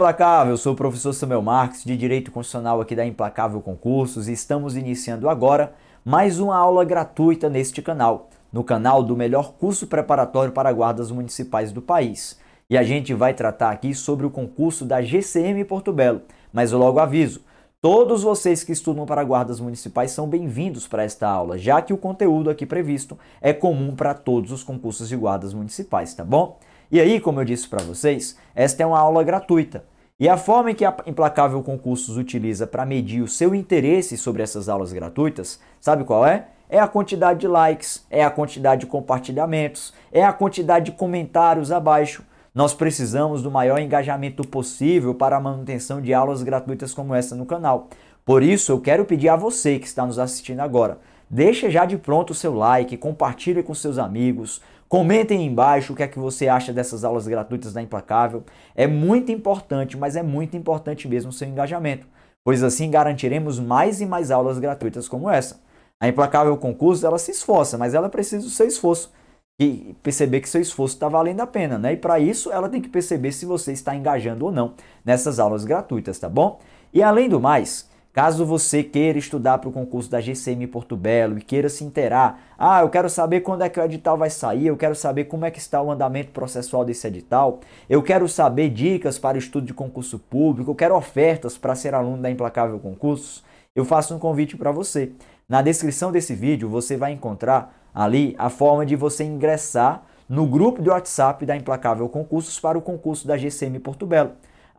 Implacável, sou o professor Samuel Marques, de Direito Constitucional aqui da Implacável Concursos e estamos iniciando agora mais uma aula gratuita neste canal, no canal do melhor curso preparatório para guardas municipais do país. E a gente vai tratar aqui sobre o concurso da GCM Porto Belo, mas eu logo aviso, Todos vocês que estudam para guardas municipais são bem-vindos para esta aula, já que o conteúdo aqui previsto é comum para todos os concursos de guardas municipais, tá bom? E aí, como eu disse para vocês, esta é uma aula gratuita. E a forma em que a Implacável Concursos utiliza para medir o seu interesse sobre essas aulas gratuitas, sabe qual é? É a quantidade de likes, é a quantidade de compartilhamentos, é a quantidade de comentários abaixo. Nós precisamos do maior engajamento possível para a manutenção de aulas gratuitas como essa no canal. Por isso, eu quero pedir a você que está nos assistindo agora, deixa já de pronto o seu like, compartilhe com seus amigos, Comentem embaixo o que é que você acha dessas aulas gratuitas da Implacável. É muito importante, mas é muito importante mesmo o seu engajamento, pois assim garantiremos mais e mais aulas gratuitas como essa. A Implacável Concurso, ela se esforça, mas ela precisa do seu esforço e perceber que seu esforço está valendo a pena, né? E para isso, ela tem que perceber se você está engajando ou não nessas aulas gratuitas, tá bom? E além do mais, Caso você queira estudar para o concurso da GCM Porto Belo e queira se inteirar, ah, eu quero saber quando é que o edital vai sair, eu quero saber como é que está o andamento processual desse edital, eu quero saber dicas para o estudo de concurso público, eu quero ofertas para ser aluno da Implacável Concursos, eu faço um convite para você. Na descrição desse vídeo você vai encontrar ali a forma de você ingressar no grupo de WhatsApp da Implacável Concursos para o concurso da GCM Porto Belo.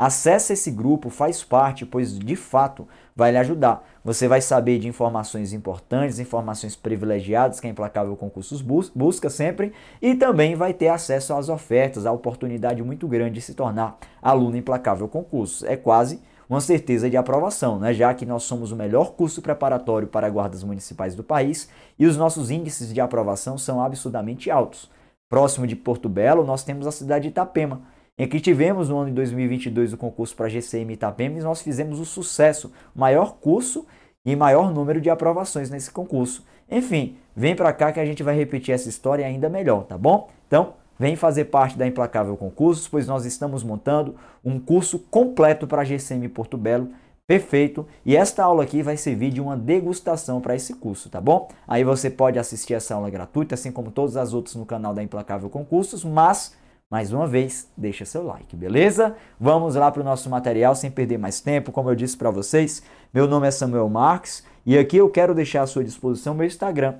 Acesse esse grupo, faz parte, pois de fato vai lhe ajudar. Você vai saber de informações importantes, informações privilegiadas que a é Implacável Concursos busca sempre e também vai ter acesso às ofertas, a oportunidade muito grande de se tornar aluno Implacável Concursos. É quase uma certeza de aprovação, né? já que nós somos o melhor curso preparatório para guardas municipais do país e os nossos índices de aprovação são absurdamente altos. Próximo de Porto Belo, nós temos a cidade de Itapema em que tivemos no ano de 2022 o concurso para GCM Itapemes, nós fizemos o sucesso, maior curso e maior número de aprovações nesse concurso. Enfim, vem para cá que a gente vai repetir essa história ainda melhor, tá bom? Então, vem fazer parte da Implacável Concursos, pois nós estamos montando um curso completo para GCM Porto Belo, perfeito, e esta aula aqui vai servir de uma degustação para esse curso, tá bom? Aí você pode assistir essa aula gratuita, assim como todas as outras no canal da Implacável Concursos, mas mais uma vez, deixa seu like, beleza? Vamos lá para o nosso material sem perder mais tempo. Como eu disse para vocês, meu nome é Samuel Marques e aqui eu quero deixar à sua disposição meu Instagram,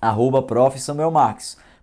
arroba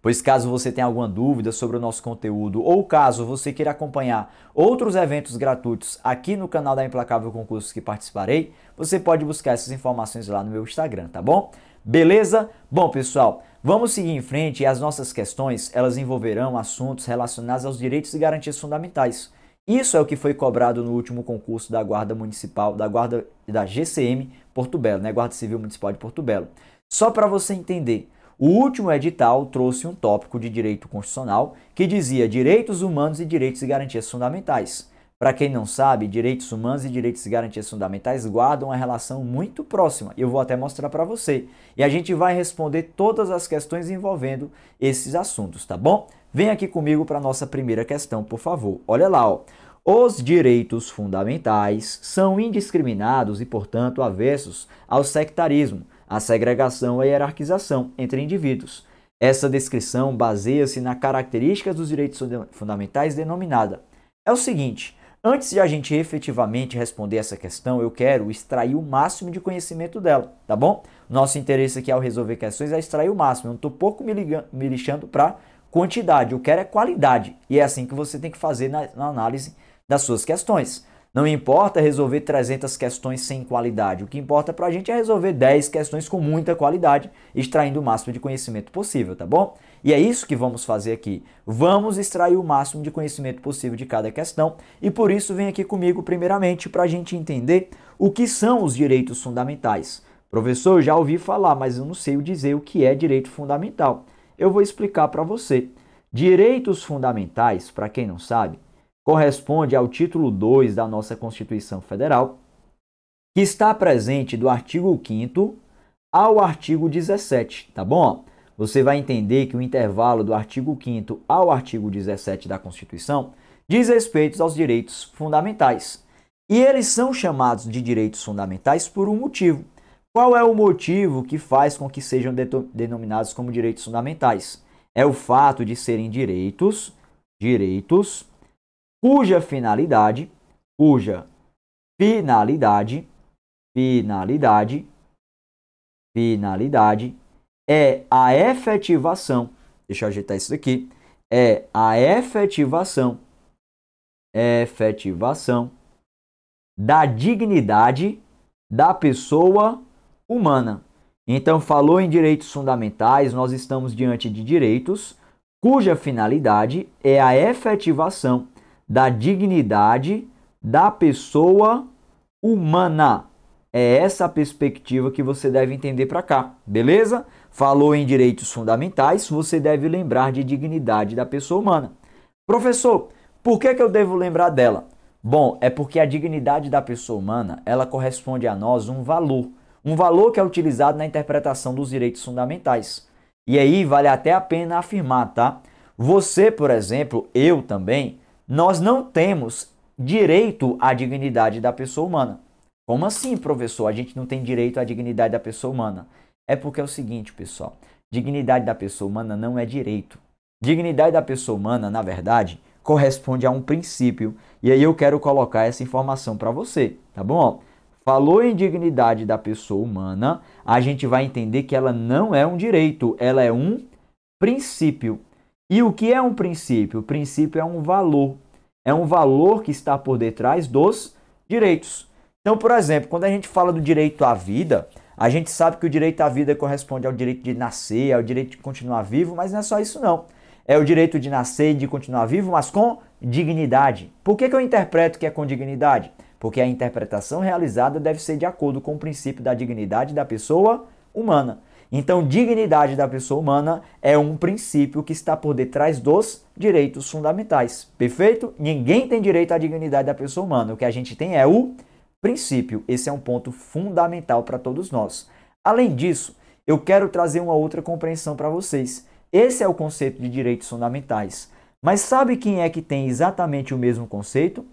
Pois caso você tenha alguma dúvida sobre o nosso conteúdo ou caso você queira acompanhar outros eventos gratuitos aqui no canal da Implacável Concursos que participarei, você pode buscar essas informações lá no meu Instagram, tá bom? Beleza? Bom, pessoal, Vamos seguir em frente e as nossas questões, elas envolverão assuntos relacionados aos direitos e garantias fundamentais. Isso é o que foi cobrado no último concurso da Guarda Municipal, da Guarda da GCM Porto Belo, né, Guarda Civil Municipal de Porto Belo. Só para você entender, o último edital trouxe um tópico de direito constitucional que dizia direitos humanos e direitos e garantias fundamentais. Para quem não sabe, direitos humanos e direitos e garantias fundamentais guardam uma relação muito próxima. Eu vou até mostrar para você. E a gente vai responder todas as questões envolvendo esses assuntos, tá bom? Vem aqui comigo para nossa primeira questão, por favor. Olha lá, ó. Os direitos fundamentais são indiscriminados e, portanto, aversos ao sectarismo, à segregação e à hierarquização entre indivíduos. Essa descrição baseia-se na característica dos direitos fundamentais denominada. É o seguinte, Antes de a gente efetivamente responder essa questão, eu quero extrair o máximo de conhecimento dela, tá bom? Nosso interesse aqui ao resolver questões é extrair o máximo. Eu não estou pouco me, ligando, me lixando para quantidade, eu quero é qualidade. E é assim que você tem que fazer na, na análise das suas questões. Não importa resolver 300 questões sem qualidade. O que importa para a gente é resolver 10 questões com muita qualidade, extraindo o máximo de conhecimento possível, tá bom? E é isso que vamos fazer aqui. Vamos extrair o máximo de conhecimento possível de cada questão e por isso vem aqui comigo primeiramente para a gente entender o que são os direitos fundamentais. Professor, já ouvi falar, mas eu não sei dizer o que é direito fundamental. Eu vou explicar para você. Direitos fundamentais, para quem não sabe, corresponde ao título 2 da nossa Constituição Federal, que está presente do artigo 5 ao artigo 17, tá bom? Você vai entender que o intervalo do artigo 5 ao artigo 17 da Constituição diz respeito aos direitos fundamentais. E eles são chamados de direitos fundamentais por um motivo. Qual é o motivo que faz com que sejam denominados como direitos fundamentais? É o fato de serem direitos, direitos cuja finalidade, cuja finalidade, finalidade, finalidade é a efetivação. Deixa eu ajeitar isso daqui. É a efetivação, efetivação da dignidade da pessoa humana. Então, falou em direitos fundamentais, nós estamos diante de direitos cuja finalidade é a efetivação da dignidade da pessoa humana. É essa a perspectiva que você deve entender para cá, beleza? Falou em direitos fundamentais, você deve lembrar de dignidade da pessoa humana. Professor, por que, que eu devo lembrar dela? Bom, é porque a dignidade da pessoa humana, ela corresponde a nós um valor, um valor que é utilizado na interpretação dos direitos fundamentais. E aí vale até a pena afirmar, tá? Você, por exemplo, eu também, nós não temos direito à dignidade da pessoa humana. Como assim, professor? A gente não tem direito à dignidade da pessoa humana? É porque é o seguinte, pessoal: dignidade da pessoa humana não é direito. Dignidade da pessoa humana, na verdade, corresponde a um princípio. E aí eu quero colocar essa informação para você, tá bom? Falou em dignidade da pessoa humana, a gente vai entender que ela não é um direito, ela é um princípio. E o que é um princípio? O princípio é um valor. É um valor que está por detrás dos direitos. Então, por exemplo, quando a gente fala do direito à vida, a gente sabe que o direito à vida corresponde ao direito de nascer, ao direito de continuar vivo, mas não é só isso não. É o direito de nascer e de continuar vivo, mas com dignidade. Por que, que eu interpreto que é com dignidade? Porque a interpretação realizada deve ser de acordo com o princípio da dignidade da pessoa humana. Então, dignidade da pessoa humana é um princípio que está por detrás dos direitos fundamentais. Perfeito? Ninguém tem direito à dignidade da pessoa humana. O que a gente tem é o princípio. Esse é um ponto fundamental para todos nós. Além disso, eu quero trazer uma outra compreensão para vocês. Esse é o conceito de direitos fundamentais. Mas sabe quem é que tem exatamente o mesmo conceito?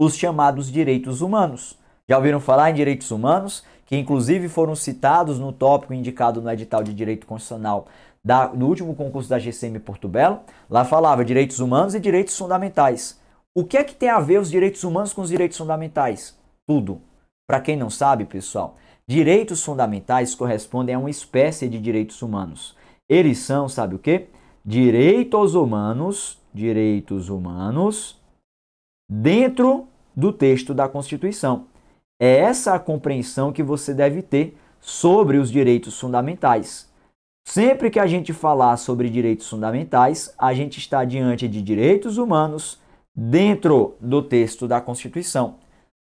Os chamados direitos humanos. Já ouviram falar em direitos humanos? que inclusive foram citados no tópico indicado no edital de direito constitucional da, no último concurso da GCM Porto Belo, lá falava direitos humanos e direitos fundamentais. O que é que tem a ver os direitos humanos com os direitos fundamentais? Tudo. Para quem não sabe, pessoal, direitos fundamentais correspondem a uma espécie de direitos humanos. Eles são, sabe o quê? Direitos humanos, direitos humanos dentro do texto da Constituição. É essa a compreensão que você deve ter sobre os direitos fundamentais. Sempre que a gente falar sobre direitos fundamentais, a gente está diante de direitos humanos dentro do texto da Constituição.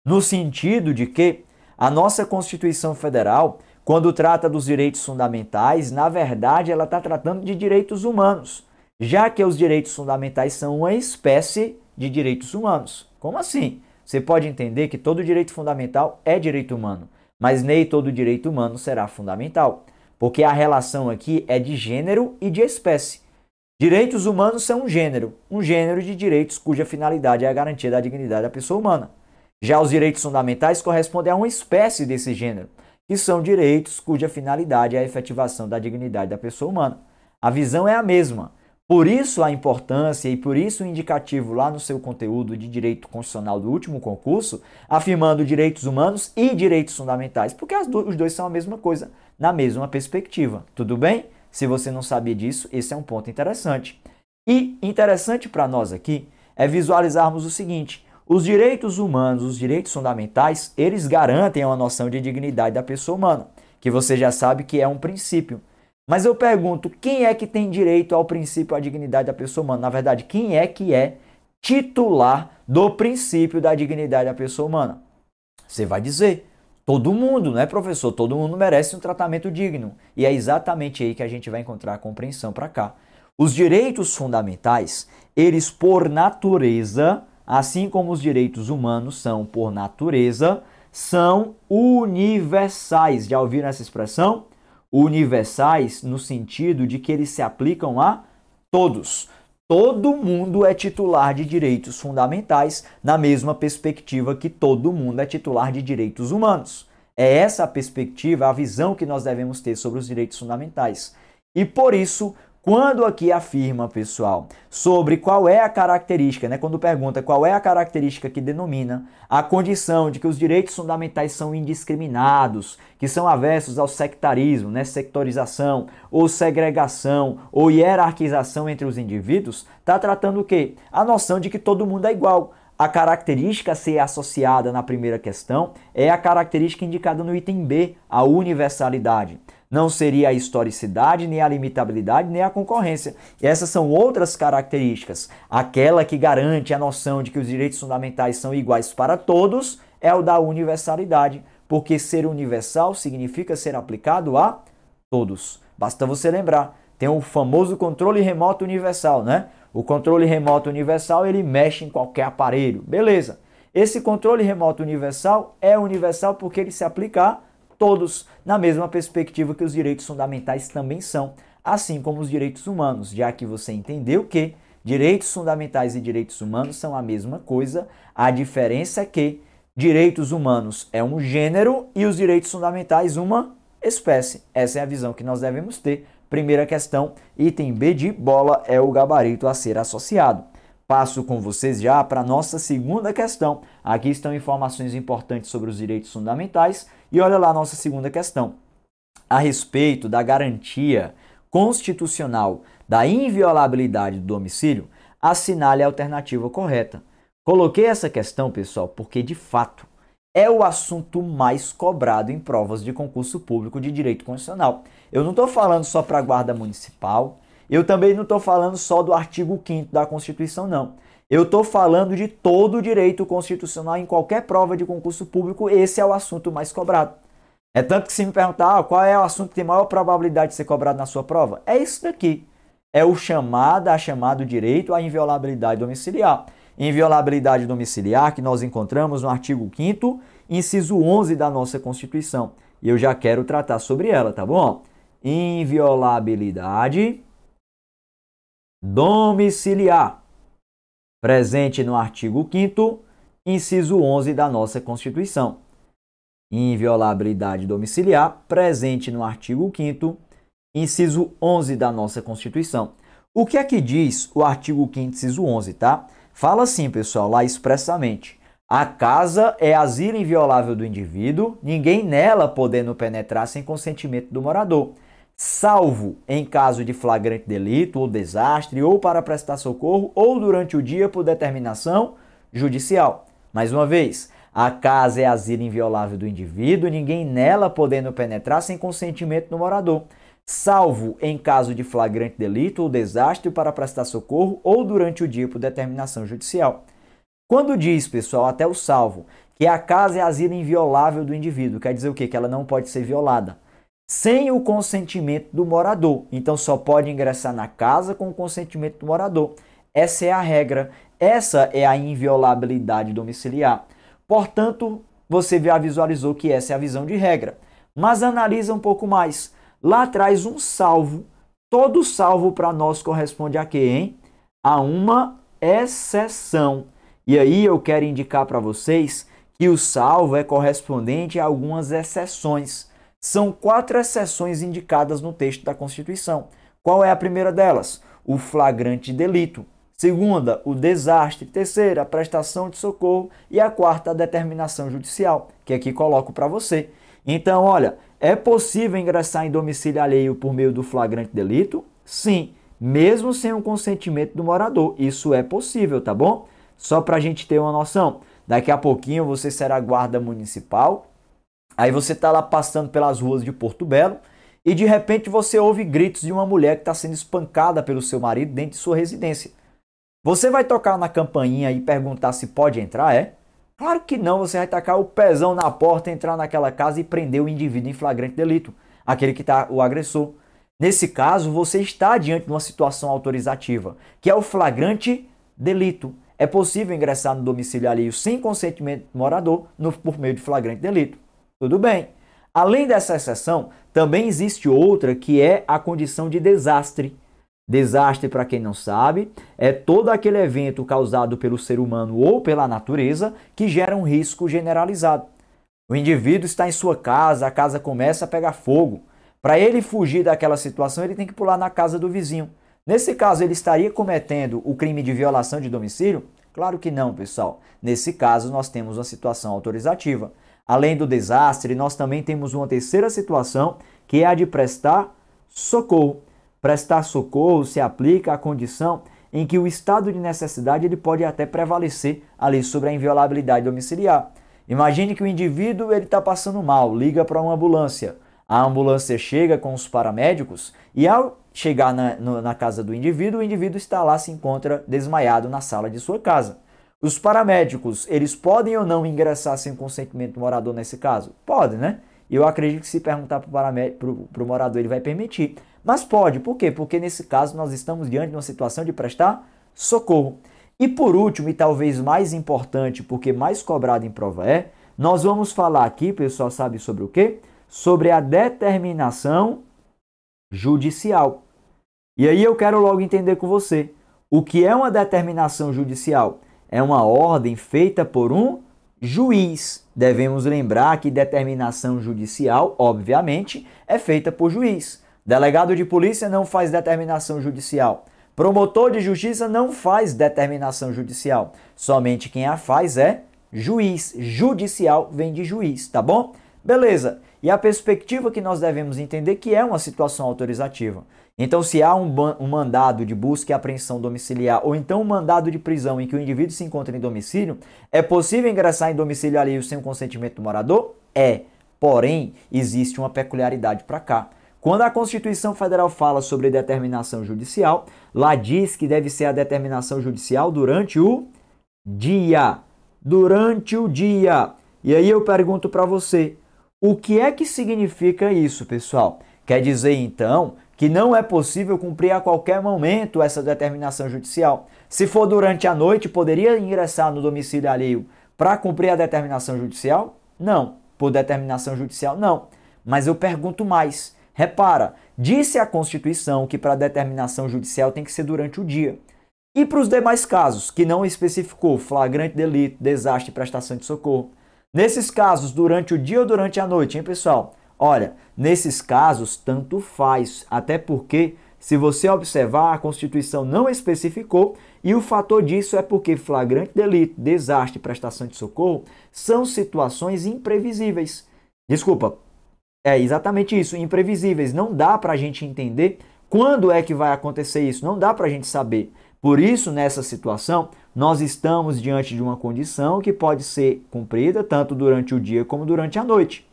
No sentido de que a nossa Constituição Federal, quando trata dos direitos fundamentais, na verdade ela está tratando de direitos humanos, já que os direitos fundamentais são uma espécie de direitos humanos. Como assim? Você pode entender que todo direito fundamental é direito humano, mas nem todo direito humano será fundamental, porque a relação aqui é de gênero e de espécie. Direitos humanos são um gênero, um gênero de direitos cuja finalidade é a garantia da dignidade da pessoa humana. Já os direitos fundamentais correspondem a uma espécie desse gênero, que são direitos cuja finalidade é a efetivação da dignidade da pessoa humana. A visão é a mesma, por isso a importância e por isso o indicativo lá no seu conteúdo de direito constitucional do último concurso, afirmando direitos humanos e direitos fundamentais, porque do, os dois são a mesma coisa, na mesma perspectiva. Tudo bem? Se você não sabia disso, esse é um ponto interessante. E interessante para nós aqui é visualizarmos o seguinte: os direitos humanos, os direitos fundamentais, eles garantem uma noção de dignidade da pessoa humana, que você já sabe que é um princípio. Mas eu pergunto, quem é que tem direito ao princípio à dignidade da pessoa humana? Na verdade, quem é que é titular do princípio da dignidade da pessoa humana? Você vai dizer, todo mundo, não é professor? Todo mundo merece um tratamento digno. E é exatamente aí que a gente vai encontrar a compreensão para cá. Os direitos fundamentais, eles por natureza, assim como os direitos humanos são por natureza, são universais. Já ouviram essa expressão? universais no sentido de que eles se aplicam a todos. Todo mundo é titular de direitos fundamentais, na mesma perspectiva que todo mundo é titular de direitos humanos. É essa a perspectiva, a visão que nós devemos ter sobre os direitos fundamentais. E por isso, quando aqui afirma, pessoal, sobre qual é a característica, né? Quando pergunta qual é a característica que denomina a condição de que os direitos fundamentais são indiscriminados, que são aversos ao sectarismo, né? Sectorização ou segregação ou hierarquização entre os indivíduos, está tratando o quê? A noção de que todo mundo é igual. A característica a ser associada na primeira questão é a característica indicada no item B, a universalidade. Não seria a historicidade, nem a limitabilidade, nem a concorrência. E essas são outras características. Aquela que garante a noção de que os direitos fundamentais são iguais para todos é o da universalidade, porque ser universal significa ser aplicado a todos. Basta você lembrar, tem o famoso controle remoto universal, né? O controle remoto universal, ele mexe em qualquer aparelho. Beleza. Esse controle remoto universal é universal porque ele se aplica a todos na mesma perspectiva que os direitos fundamentais também são, assim como os direitos humanos, já que você entendeu que direitos fundamentais e direitos humanos são a mesma coisa, a diferença é que direitos humanos é um gênero e os direitos fundamentais uma espécie. Essa é a visão que nós devemos ter. Primeira questão, item B de bola é o gabarito a ser associado. Passo com vocês já para a nossa segunda questão. Aqui estão informações importantes sobre os direitos fundamentais e olha lá a nossa segunda questão. A respeito da garantia constitucional da inviolabilidade do domicílio, assinale a alternativa correta. Coloquei essa questão, pessoal, porque de fato é o assunto mais cobrado em provas de concurso público de direito constitucional. Eu não estou falando só para a Guarda Municipal, eu também não estou falando só do artigo 5 da Constituição, não. Eu estou falando de todo o direito constitucional em qualquer prova de concurso público, esse é o assunto mais cobrado. É tanto que se me perguntar ah, qual é o assunto que tem maior probabilidade de ser cobrado na sua prova, é isso daqui. É o chamado, a chamado direito à inviolabilidade domiciliar. Inviolabilidade domiciliar que nós encontramos no artigo 5 inciso 11 da nossa Constituição. E eu já quero tratar sobre ela, tá bom? Inviolabilidade domiciliar presente no artigo 5 inciso 11 da nossa Constituição. Inviolabilidade domiciliar, presente no artigo 5 inciso 11 da nossa Constituição. O que é que diz o artigo 5 inciso 11, tá? Fala assim, pessoal, lá expressamente. A casa é asilo inviolável do indivíduo, ninguém nela podendo penetrar sem consentimento do morador salvo em caso de flagrante delito ou desastre, ou para prestar socorro, ou durante o dia por determinação judicial. Mais uma vez, a casa é asilo inviolável do indivíduo, ninguém nela podendo penetrar sem consentimento do morador, salvo em caso de flagrante delito ou desastre para prestar socorro ou durante o dia por determinação judicial. Quando diz, pessoal, até o salvo, que a casa é asilo inviolável do indivíduo, quer dizer o quê? Que ela não pode ser violada sem o consentimento do morador. Então só pode ingressar na casa com o consentimento do morador. Essa é a regra, essa é a inviolabilidade domiciliar. Portanto, você já visualizou que essa é a visão de regra. Mas analisa um pouco mais. Lá atrás, um salvo, todo salvo para nós corresponde a quê, hein? A uma exceção. E aí eu quero indicar para vocês que o salvo é correspondente a algumas exceções. São quatro exceções indicadas no texto da Constituição. Qual é a primeira delas? O flagrante delito. Segunda, o desastre. Terceira, a prestação de socorro. E a quarta, a determinação judicial, que aqui coloco para você. Então, olha, é possível ingressar em domicílio alheio por meio do flagrante delito? Sim, mesmo sem o consentimento do morador. Isso é possível, tá bom? Só para a gente ter uma noção, daqui a pouquinho você será guarda municipal Aí você está lá passando pelas ruas de Porto Belo e de repente você ouve gritos de uma mulher que está sendo espancada pelo seu marido dentro de sua residência. Você vai tocar na campainha e perguntar se pode entrar, é? Claro que não, você vai tacar o pezão na porta, entrar naquela casa e prender o indivíduo em flagrante delito, aquele que está o agressor. Nesse caso, você está diante de uma situação autorizativa, que é o flagrante delito. É possível ingressar no domicílio alheio sem consentimento do morador no, por meio de flagrante delito. Tudo bem. Além dessa exceção, também existe outra que é a condição de desastre. Desastre, para quem não sabe, é todo aquele evento causado pelo ser humano ou pela natureza que gera um risco generalizado. O indivíduo está em sua casa, a casa começa a pegar fogo. Para ele fugir daquela situação, ele tem que pular na casa do vizinho. Nesse caso, ele estaria cometendo o crime de violação de domicílio? Claro que não, pessoal. Nesse caso, nós temos uma situação autorizativa. Além do desastre, nós também temos uma terceira situação, que é a de prestar socorro. Prestar socorro se aplica à condição em que o estado de necessidade ele pode até prevalecer ali sobre a inviolabilidade domiciliar. Imagine que o indivíduo ele está passando mal, liga para uma ambulância. A ambulância chega com os paramédicos e ao chegar na, no, na casa do indivíduo, o indivíduo está lá, se encontra desmaiado na sala de sua casa. Os paramédicos, eles podem ou não ingressar sem consentimento do morador nesse caso? Pode, né? Eu acredito que se perguntar para o morador, ele vai permitir. Mas pode, por quê? Porque nesse caso nós estamos diante de uma situação de prestar socorro. E por último, e talvez mais importante, porque mais cobrado em prova é, nós vamos falar aqui, pessoal, sabe sobre o quê? Sobre a determinação judicial. E aí eu quero logo entender com você o que é uma determinação judicial é uma ordem feita por um juiz. Devemos lembrar que determinação judicial, obviamente, é feita por juiz. Delegado de polícia não faz determinação judicial. Promotor de justiça não faz determinação judicial. Somente quem a faz é juiz. Judicial vem de juiz, tá bom? Beleza. E a perspectiva que nós devemos entender que é uma situação autorizativa. Então, se há um, um, mandado de busca e apreensão domiciliar ou então um mandado de prisão em que o indivíduo se encontra em domicílio, é possível ingressar em domicílio alheio sem o consentimento do morador? É. Porém, existe uma peculiaridade para cá. Quando a Constituição Federal fala sobre determinação judicial, lá diz que deve ser a determinação judicial durante o dia. Durante o dia. E aí eu pergunto para você, o que é que significa isso, pessoal? Quer dizer então que não é possível cumprir a qualquer momento essa determinação judicial. Se for durante a noite, poderia ingressar no domicílio alheio para cumprir a determinação judicial? Não. Por determinação judicial, não. Mas eu pergunto mais. Repara, disse a Constituição que para determinação judicial tem que ser durante o dia. E para os demais casos, que não especificou flagrante delito, desastre prestação de socorro. Nesses casos, durante o dia ou durante a noite, hein, pessoal? Olha, nesses casos, tanto faz, até porque, se você observar, a Constituição não especificou e o fator disso é porque flagrante delito, desastre prestação de socorro são situações imprevisíveis. Desculpa, é exatamente isso, imprevisíveis. Não dá para a gente entender quando é que vai acontecer isso, não dá para a gente saber. Por isso, nessa situação, nós estamos diante de uma condição que pode ser cumprida tanto durante o dia como durante a noite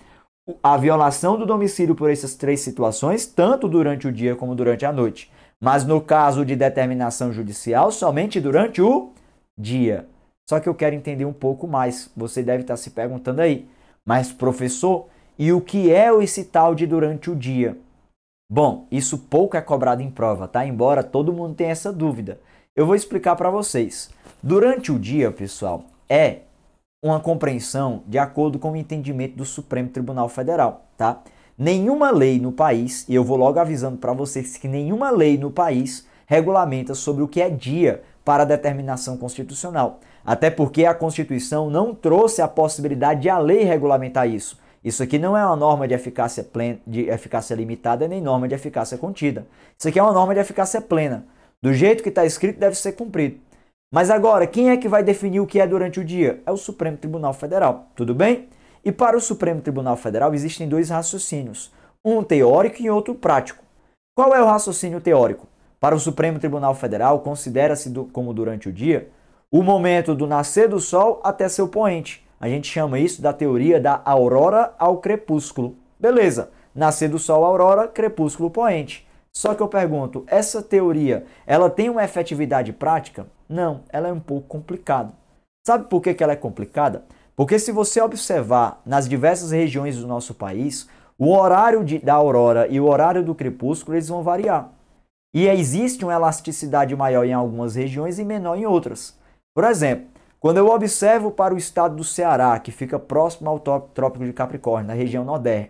a violação do domicílio por essas três situações, tanto durante o dia como durante a noite. Mas no caso de determinação judicial, somente durante o dia. Só que eu quero entender um pouco mais. Você deve estar se perguntando aí, mas professor, e o que é esse tal de durante o dia? Bom, isso pouco é cobrado em prova, tá? Embora todo mundo tenha essa dúvida. Eu vou explicar para vocês. Durante o dia, pessoal, é uma compreensão de acordo com o entendimento do Supremo Tribunal Federal, tá? Nenhuma lei no país, e eu vou logo avisando para vocês que nenhuma lei no país regulamenta sobre o que é dia para determinação constitucional. Até porque a Constituição não trouxe a possibilidade de a lei regulamentar isso. Isso aqui não é uma norma de eficácia, plena, de eficácia limitada nem norma de eficácia contida. Isso aqui é uma norma de eficácia plena. Do jeito que está escrito, deve ser cumprido. Mas agora, quem é que vai definir o que é durante o dia? É o Supremo Tribunal Federal, tudo bem? E para o Supremo Tribunal Federal existem dois raciocínios, um teórico e outro prático. Qual é o raciocínio teórico? Para o Supremo Tribunal Federal, considera-se como durante o dia o momento do nascer do sol até seu poente. A gente chama isso da teoria da aurora ao crepúsculo. Beleza, nascer do sol aurora, crepúsculo poente. Só que eu pergunto, essa teoria, ela tem uma efetividade prática? Não, ela é um pouco complicada. Sabe por que, ela é complicada? Porque se você observar nas diversas regiões do nosso país, o horário de, da aurora e o horário do crepúsculo eles vão variar. E existe uma elasticidade maior em algumas regiões e menor em outras. Por exemplo, quando eu observo para o estado do Ceará, que fica próximo ao Trópico de Capricórnio, na região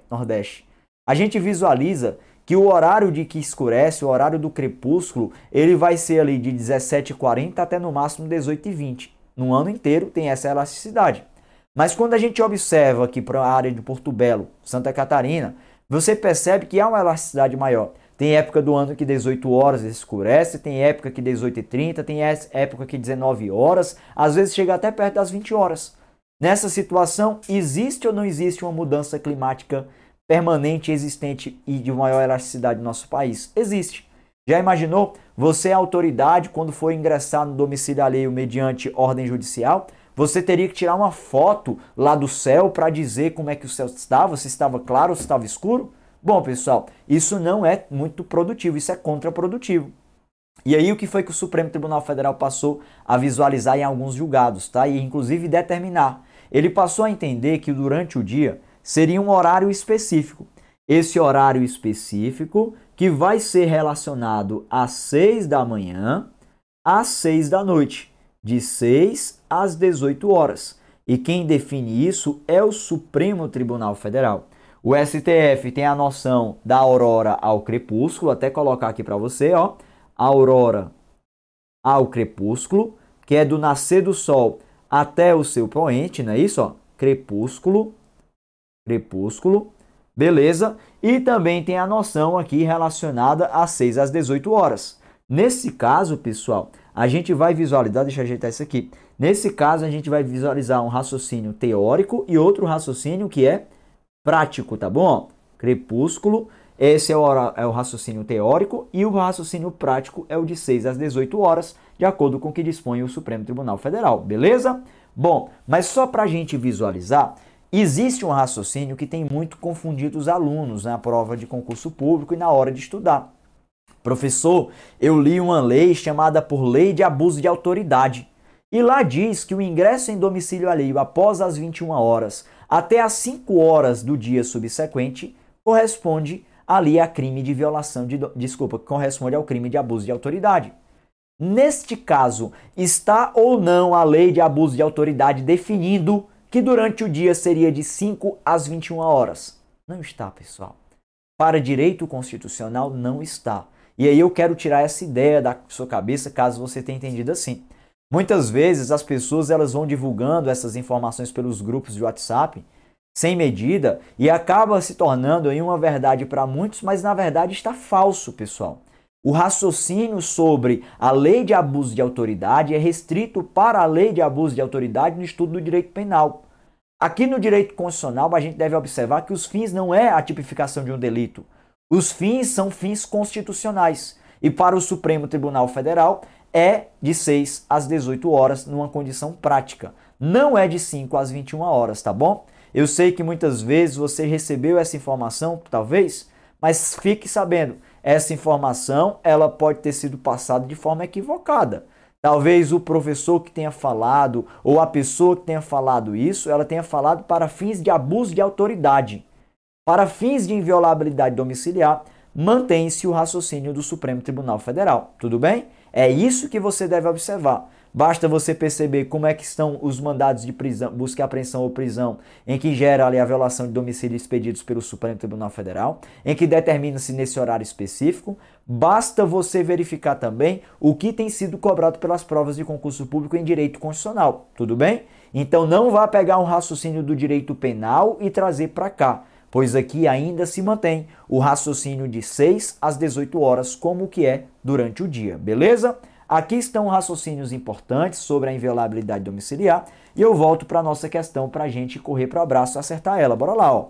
Nordeste, a gente visualiza que o horário de que escurece, o horário do crepúsculo, ele vai ser ali de 17h40 até no máximo 18h20. No ano inteiro tem essa elasticidade. Mas quando a gente observa aqui para a área de Porto Belo, Santa Catarina, você percebe que há uma elasticidade maior. Tem época do ano que 18 horas escurece, tem época que 18 h 30, tem época que 19 horas, às vezes chega até perto das 20 horas. Nessa situação, existe ou não existe uma mudança climática permanente, existente e de maior elasticidade no nosso país? Existe. Já imaginou? Você é autoridade quando for ingressar no domicílio alheio mediante ordem judicial? Você teria que tirar uma foto lá do céu para dizer como é que o céu estava, se estava claro, se estava escuro? Bom, pessoal, isso não é muito produtivo, isso é contraprodutivo. E aí o que foi que o Supremo Tribunal Federal passou a visualizar em alguns julgados, tá? E inclusive determinar. Ele passou a entender que durante o dia seria um horário específico. Esse horário específico que vai ser relacionado às 6 da manhã às 6 da noite, de 6 às 18 horas. E quem define isso é o Supremo Tribunal Federal. O STF tem a noção da aurora ao crepúsculo, até colocar aqui para você, ó, aurora ao crepúsculo, que é do nascer do sol até o seu poente, não é isso, ó? Crepúsculo crepúsculo, beleza? E também tem a noção aqui relacionada às 6 às 18 horas. Nesse caso, pessoal, a gente vai visualizar, deixa eu ajeitar isso aqui. Nesse caso, a gente vai visualizar um raciocínio teórico e outro raciocínio que é prático, tá bom? Crepúsculo, esse é o, é o raciocínio teórico e o raciocínio prático é o de 6 às 18 horas, de acordo com o que dispõe o Supremo Tribunal Federal, beleza? Bom, mas só para a gente visualizar, Existe um raciocínio que tem muito confundido os alunos na prova de concurso público e na hora de estudar. Professor, eu li uma lei chamada por Lei de Abuso de Autoridade. E lá diz que o ingresso em domicílio alheio após as 21 horas até as 5 horas do dia subsequente corresponde ali a crime de violação de desculpa, corresponde ao crime de abuso de autoridade. Neste caso, está ou não a lei de abuso de autoridade definindo que durante o dia seria de 5 às 21 horas. Não está, pessoal. Para direito constitucional, não está. E aí eu quero tirar essa ideia da sua cabeça, caso você tenha entendido assim. Muitas vezes as pessoas elas vão divulgando essas informações pelos grupos de WhatsApp sem medida e acaba se tornando aí uma verdade para muitos, mas na verdade está falso, pessoal. O raciocínio sobre a lei de abuso de autoridade é restrito para a lei de abuso de autoridade no estudo do direito penal. Aqui no direito constitucional, a gente deve observar que os fins não é a tipificação de um delito. Os fins são fins constitucionais. E para o Supremo Tribunal Federal, é de 6 às 18 horas, numa condição prática. Não é de 5 às 21 horas, tá bom? Eu sei que muitas vezes você recebeu essa informação, talvez, mas fique sabendo essa informação ela pode ter sido passada de forma equivocada. Talvez o professor que tenha falado ou a pessoa que tenha falado isso, ela tenha falado para fins de abuso de autoridade. Para fins de inviolabilidade domiciliar, mantém-se o raciocínio do Supremo Tribunal Federal. Tudo bem? É isso que você deve observar. Basta você perceber como é que estão os mandados de prisão, busca e apreensão ou prisão, em que gera ali a violação de domicílio expedidos pelo Supremo Tribunal Federal, em que determina-se nesse horário específico. Basta você verificar também o que tem sido cobrado pelas provas de concurso público em direito constitucional, tudo bem? Então não vá pegar um raciocínio do direito penal e trazer para cá, pois aqui ainda se mantém o raciocínio de 6 às 18 horas como que é durante o dia, beleza? Aqui estão raciocínios importantes sobre a inviolabilidade domiciliar e eu volto para a nossa questão para a gente correr para o abraço e acertar ela. Bora lá, ó.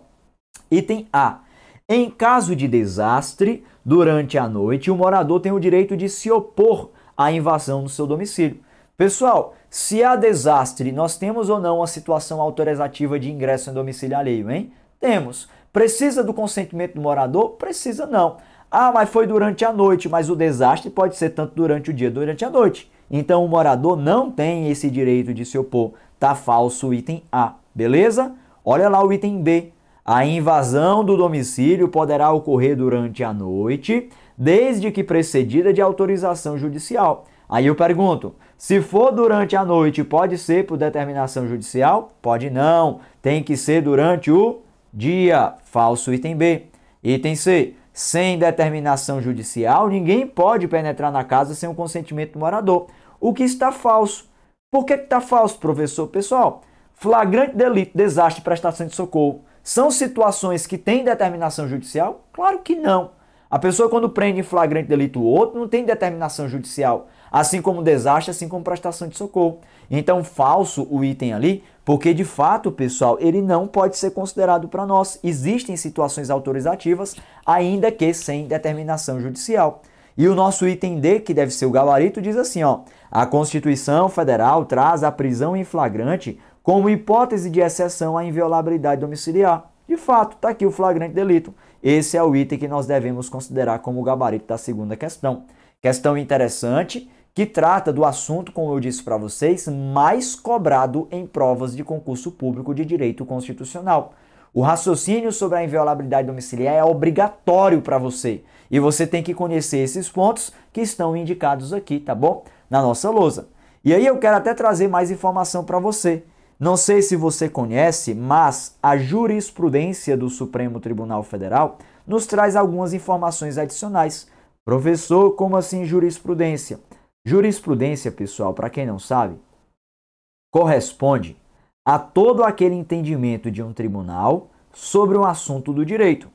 Item A. Em caso de desastre, durante a noite, o morador tem o direito de se opor à invasão do seu domicílio. Pessoal, se há desastre, nós temos ou não a situação autorizativa de ingresso em domicílio alheio, hein? Temos. Precisa do consentimento do morador? Precisa não. Ah, mas foi durante a noite, mas o desastre pode ser tanto durante o dia, durante a noite. Então o morador não tem esse direito de se opor. Tá falso o item A, beleza? Olha lá o item B. A invasão do domicílio poderá ocorrer durante a noite, desde que precedida de autorização judicial. Aí eu pergunto: se for durante a noite, pode ser por determinação judicial? Pode não. Tem que ser durante o dia. Falso item B. Item C. Sem determinação judicial, ninguém pode penetrar na casa sem o consentimento do morador, o que está falso. Por que está falso, professor? Pessoal, flagrante delito, desastre, prestação de socorro, são situações que têm determinação judicial? Claro que não. A pessoa, quando prende em flagrante delito o outro, não tem determinação judicial, assim como desastre, assim como prestação de socorro. Então, falso o item ali, porque de fato, pessoal, ele não pode ser considerado para nós. Existem situações autorizativas, ainda que sem determinação judicial. E o nosso item D, que deve ser o gabarito, diz assim, ó: a Constituição Federal traz a prisão em flagrante como hipótese de exceção à inviolabilidade domiciliar. De fato, está aqui o flagrante delito. Esse é o item que nós devemos considerar como o gabarito da segunda questão. Questão interessante, que trata do assunto, como eu disse para vocês, mais cobrado em provas de concurso público de direito constitucional. O raciocínio sobre a inviolabilidade domiciliar é obrigatório para você e você tem que conhecer esses pontos que estão indicados aqui, tá bom? Na nossa lousa. E aí eu quero até trazer mais informação para você. Não sei se você conhece, mas a jurisprudência do Supremo Tribunal Federal nos traz algumas informações adicionais. Professor, como assim jurisprudência? Jurisprudência, pessoal, para quem não sabe, corresponde a todo aquele entendimento de um tribunal sobre um assunto do direito.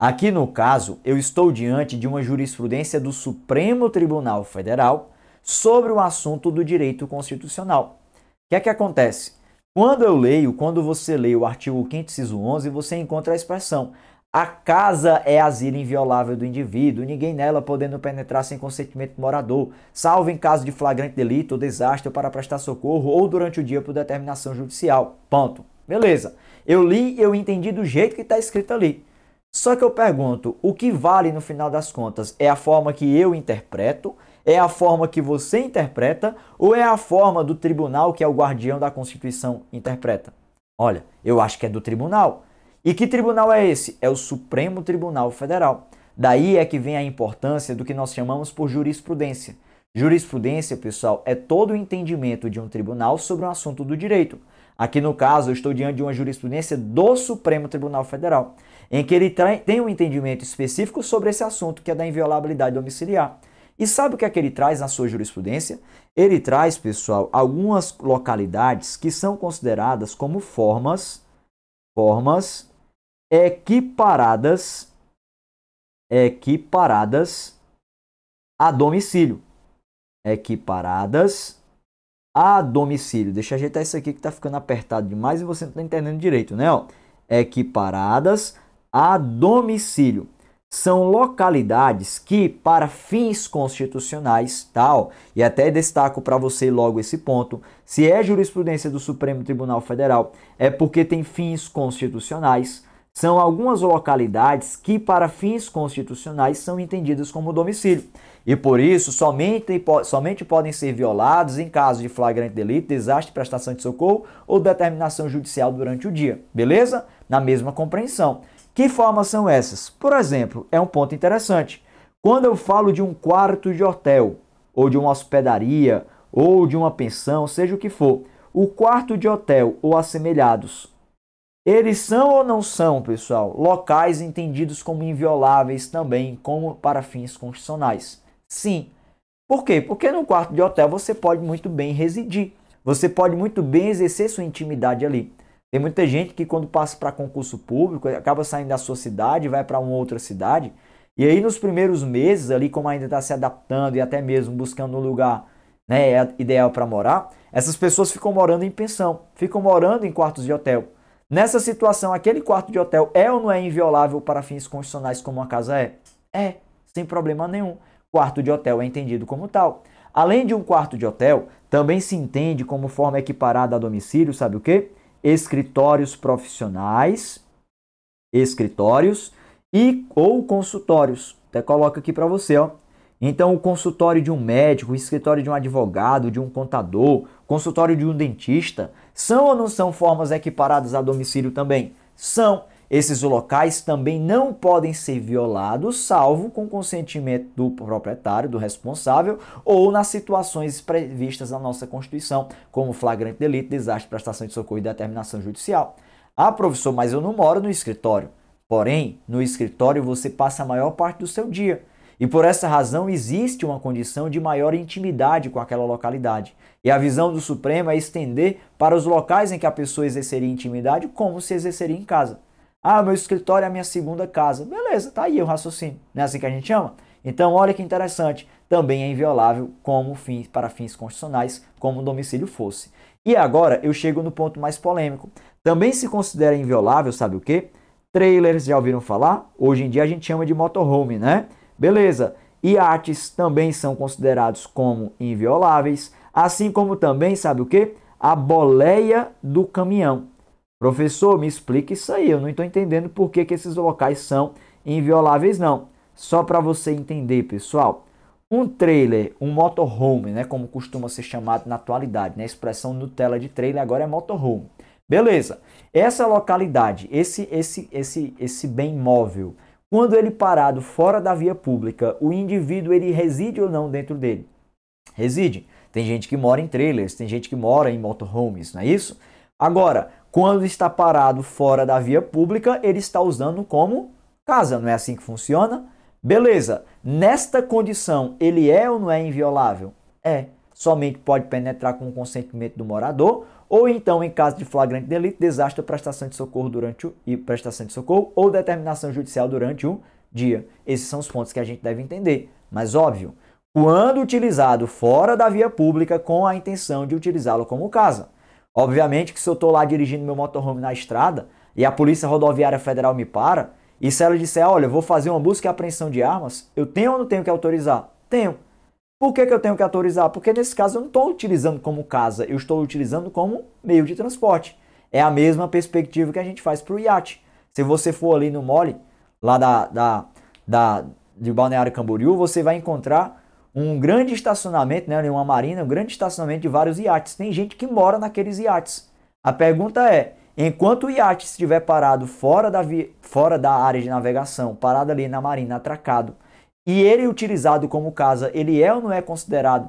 Aqui no caso, eu estou diante de uma jurisprudência do Supremo Tribunal Federal sobre o um assunto do direito constitucional. O que é que acontece? Quando eu leio, quando você lê o artigo 5 inciso 11, você encontra a expressão a casa é asilo inviolável do indivíduo, ninguém nela podendo penetrar sem consentimento do morador, salvo em caso de flagrante delito ou desastre para prestar socorro ou durante o dia por determinação judicial. Ponto. Beleza. Eu li, eu entendi do jeito que está escrito ali. Só que eu pergunto, o que vale no final das contas? É a forma que eu interpreto? É a forma que você interpreta? Ou é a forma do tribunal, que é o guardião da Constituição, interpreta? Olha, eu acho que é do tribunal. E que tribunal é esse? É o Supremo Tribunal Federal. Daí é que vem a importância do que nós chamamos por jurisprudência. Jurisprudência, pessoal, é todo o entendimento de um tribunal sobre um assunto do direito. Aqui no caso, eu estou diante de uma jurisprudência do Supremo Tribunal Federal, em que ele tem um entendimento específico sobre esse assunto, que é da inviolabilidade domiciliar. E sabe o que é que ele traz na sua jurisprudência? Ele traz, pessoal, algumas localidades que são consideradas como formas, formas equiparadas equiparadas a domicílio. Equiparadas a domicílio. Deixa eu ajeitar isso aqui que tá ficando apertado demais e você não tá entendendo direito, né? Ó, equiparadas a domicílio. São localidades que, para fins constitucionais, tal, tá, e até destaco para você logo esse ponto, se é jurisprudência do Supremo Tribunal Federal, é porque tem fins constitucionais são algumas localidades que, para fins constitucionais, são entendidas como domicílio e, por isso, somente, somente podem ser violados em caso de flagrante delito, desastre, prestação de socorro ou determinação judicial durante o dia. Beleza? Na mesma compreensão. Que formas são essas? Por exemplo, é um ponto interessante. Quando eu falo de um quarto de hotel, ou de uma hospedaria, ou de uma pensão, seja o que for, o quarto de hotel ou assemelhados eles são ou não são, pessoal, locais entendidos como invioláveis também, como para fins constitucionais? Sim. Por quê? Porque no quarto de hotel você pode muito bem residir. Você pode muito bem exercer sua intimidade ali. Tem muita gente que quando passa para concurso público, acaba saindo da sua cidade, vai para uma outra cidade, e aí nos primeiros meses ali, como ainda está se adaptando e até mesmo buscando um lugar né, é ideal para morar, essas pessoas ficam morando em pensão, ficam morando em quartos de hotel. Nessa situação, aquele quarto de hotel é ou não é inviolável para fins constitucionais como uma casa é? É, sem problema nenhum. Quarto de hotel é entendido como tal. Além de um quarto de hotel, também se entende como forma equiparada a domicílio, sabe o quê? Escritórios profissionais, escritórios e ou consultórios. Até coloca aqui para você, ó. Então, o consultório de um médico, o escritório de um advogado, de um contador, consultório de um dentista, são ou não são formas equiparadas a domicílio também? São. Esses locais também não podem ser violados, salvo com consentimento do proprietário, do responsável, ou nas situações previstas na nossa Constituição, como flagrante delito, desastre, prestação de socorro e determinação judicial. Ah, professor, mas eu não moro no escritório. Porém, no escritório você passa a maior parte do seu dia. E por essa razão existe uma condição de maior intimidade com aquela localidade. E a visão do Supremo é estender para os locais em que a pessoa exerceria intimidade como se exerceria em casa. Ah, meu escritório é a minha segunda casa. Beleza, tá aí o raciocínio. Não é assim que a gente chama? Então, olha que interessante. Também é inviolável como fim, para fins constitucionais, como o domicílio fosse. E agora eu chego no ponto mais polêmico. Também se considera inviolável, sabe o quê? Trailers, já ouviram falar? Hoje em dia a gente chama de motorhome, né? Beleza. E artes também são considerados como invioláveis, assim como também, sabe o que? A boleia do caminhão. Professor, me explica isso aí. Eu não estou entendendo por que, que esses locais são invioláveis, não. Só para você entender, pessoal. Um trailer, um motorhome, né, como costuma ser chamado na atualidade, né, a expressão Nutella de trailer agora é motorhome. Beleza. Essa localidade, esse esse esse esse bem móvel, quando ele parado fora da via pública, o indivíduo ele reside ou não dentro dele? Reside. Tem gente que mora em trailers, tem gente que mora em motorhomes, não é isso? Agora, quando está parado fora da via pública, ele está usando como casa, não é assim que funciona? Beleza. Nesta condição, ele é ou não é inviolável? É. Somente pode penetrar com o consentimento do morador ou então, em caso de flagrante delito, desastre ou prestação de socorro durante o, e prestação de socorro ou determinação judicial durante o dia. Esses são os pontos que a gente deve entender. Mas óbvio, quando utilizado fora da via pública com a intenção de utilizá-lo como casa. Obviamente que se eu estou lá dirigindo meu motorhome na estrada e a Polícia Rodoviária Federal me para, e se ela disser, olha, vou fazer uma busca e apreensão de armas, eu tenho ou não tenho que autorizar? Tenho. Por que, que eu tenho que autorizar? Porque nesse caso eu não estou utilizando como casa, eu estou utilizando como meio de transporte. É a mesma perspectiva que a gente faz para o iate. Se você for ali no mole, lá da, da, da, de Balneário Camboriú, você vai encontrar um grande estacionamento, né, uma marina, um grande estacionamento de vários iates. Tem gente que mora naqueles iates. A pergunta é, enquanto o iate estiver parado fora da, fora da área de navegação, parado ali na marina, atracado, e ele é utilizado como casa, ele é ou não é considerado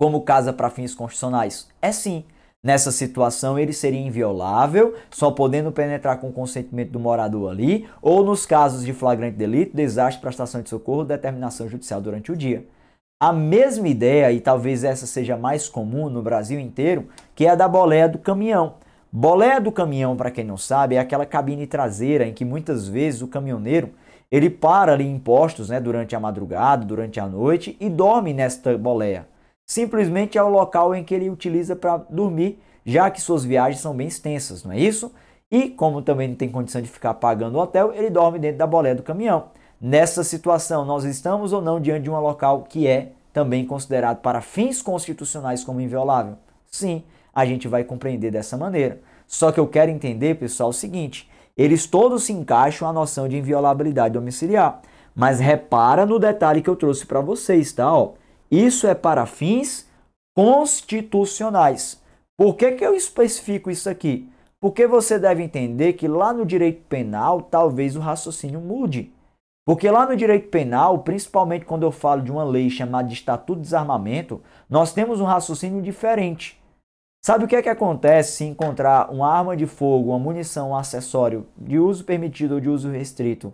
como casa para fins constitucionais? É sim. Nessa situação, ele seria inviolável, só podendo penetrar com consentimento do morador ali, ou nos casos de flagrante delito, desastre, prestação de socorro, determinação judicial durante o dia. A mesma ideia, e talvez essa seja mais comum no Brasil inteiro, que é a da boleia do caminhão. Boleia do caminhão, para quem não sabe, é aquela cabine traseira em que muitas vezes o caminhoneiro ele para ali em postos né, durante a madrugada, durante a noite e dorme nesta boleia. Simplesmente é o local em que ele utiliza para dormir, já que suas viagens são bem extensas, não é isso? E como também não tem condição de ficar pagando o hotel, ele dorme dentro da boleia do caminhão. Nessa situação, nós estamos ou não diante de um local que é também considerado para fins constitucionais como inviolável? Sim, a gente vai compreender dessa maneira. Só que eu quero entender, pessoal, o seguinte: eles todos se encaixam à noção de inviolabilidade domiciliar. Mas repara no detalhe que eu trouxe para vocês, tá? Ó, isso é para fins constitucionais. Por que, que eu especifico isso aqui? Porque você deve entender que lá no direito penal, talvez o raciocínio mude. Porque lá no direito penal, principalmente quando eu falo de uma lei chamada de Estatuto de Desarmamento, nós temos um raciocínio diferente. Sabe o que é que acontece se encontrar uma arma de fogo, uma munição, um acessório de uso permitido ou de uso restrito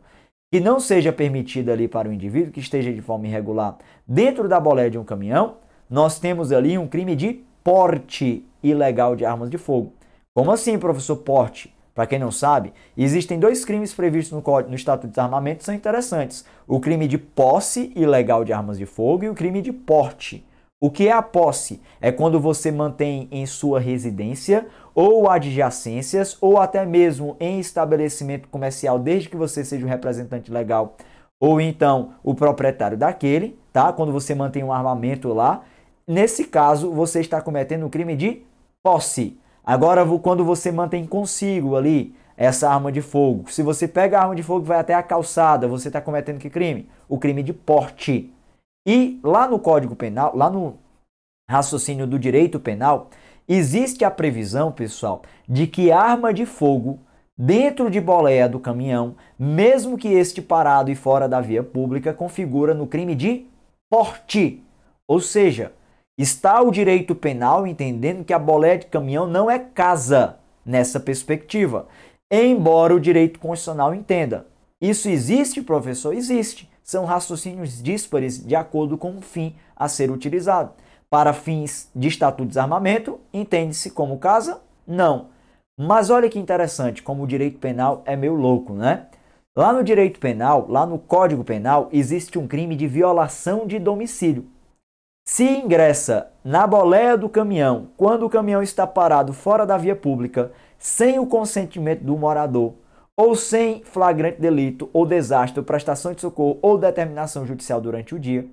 que não seja permitida ali para o indivíduo, que esteja de forma irregular dentro da boleia de um caminhão? Nós temos ali um crime de porte ilegal de armas de fogo. Como assim, professor porte? Para quem não sabe, existem dois crimes previstos no, Código, no Estatuto de Desarmamento que são interessantes: o crime de posse ilegal de armas de fogo e o crime de porte. O que é a posse? É quando você mantém em sua residência ou adjacências ou até mesmo em estabelecimento comercial, desde que você seja o um representante legal ou então o proprietário daquele, tá? Quando você mantém um armamento lá, nesse caso você está cometendo um crime de posse. Agora, quando você mantém consigo ali essa arma de fogo, se você pega a arma de fogo e vai até a calçada, você está cometendo que crime? O crime de porte. E lá no Código Penal, lá no raciocínio do direito penal, existe a previsão, pessoal, de que arma de fogo dentro de boleia do caminhão, mesmo que este parado e fora da via pública, configura no crime de porte. Ou seja, está o direito penal entendendo que a boleia de caminhão não é casa nessa perspectiva, embora o direito constitucional entenda. Isso existe, professor? Existe são raciocínios díspares de acordo com o fim a ser utilizado. Para fins de estatuto de desarmamento, entende-se como casa? Não. Mas olha que interessante como o direito penal é meio louco, né? Lá no direito penal, lá no Código Penal, existe um crime de violação de domicílio. Se ingressa na boleia do caminhão quando o caminhão está parado fora da via pública, sem o consentimento do morador, ou sem flagrante delito ou desastre ou prestação de socorro ou determinação judicial durante o dia.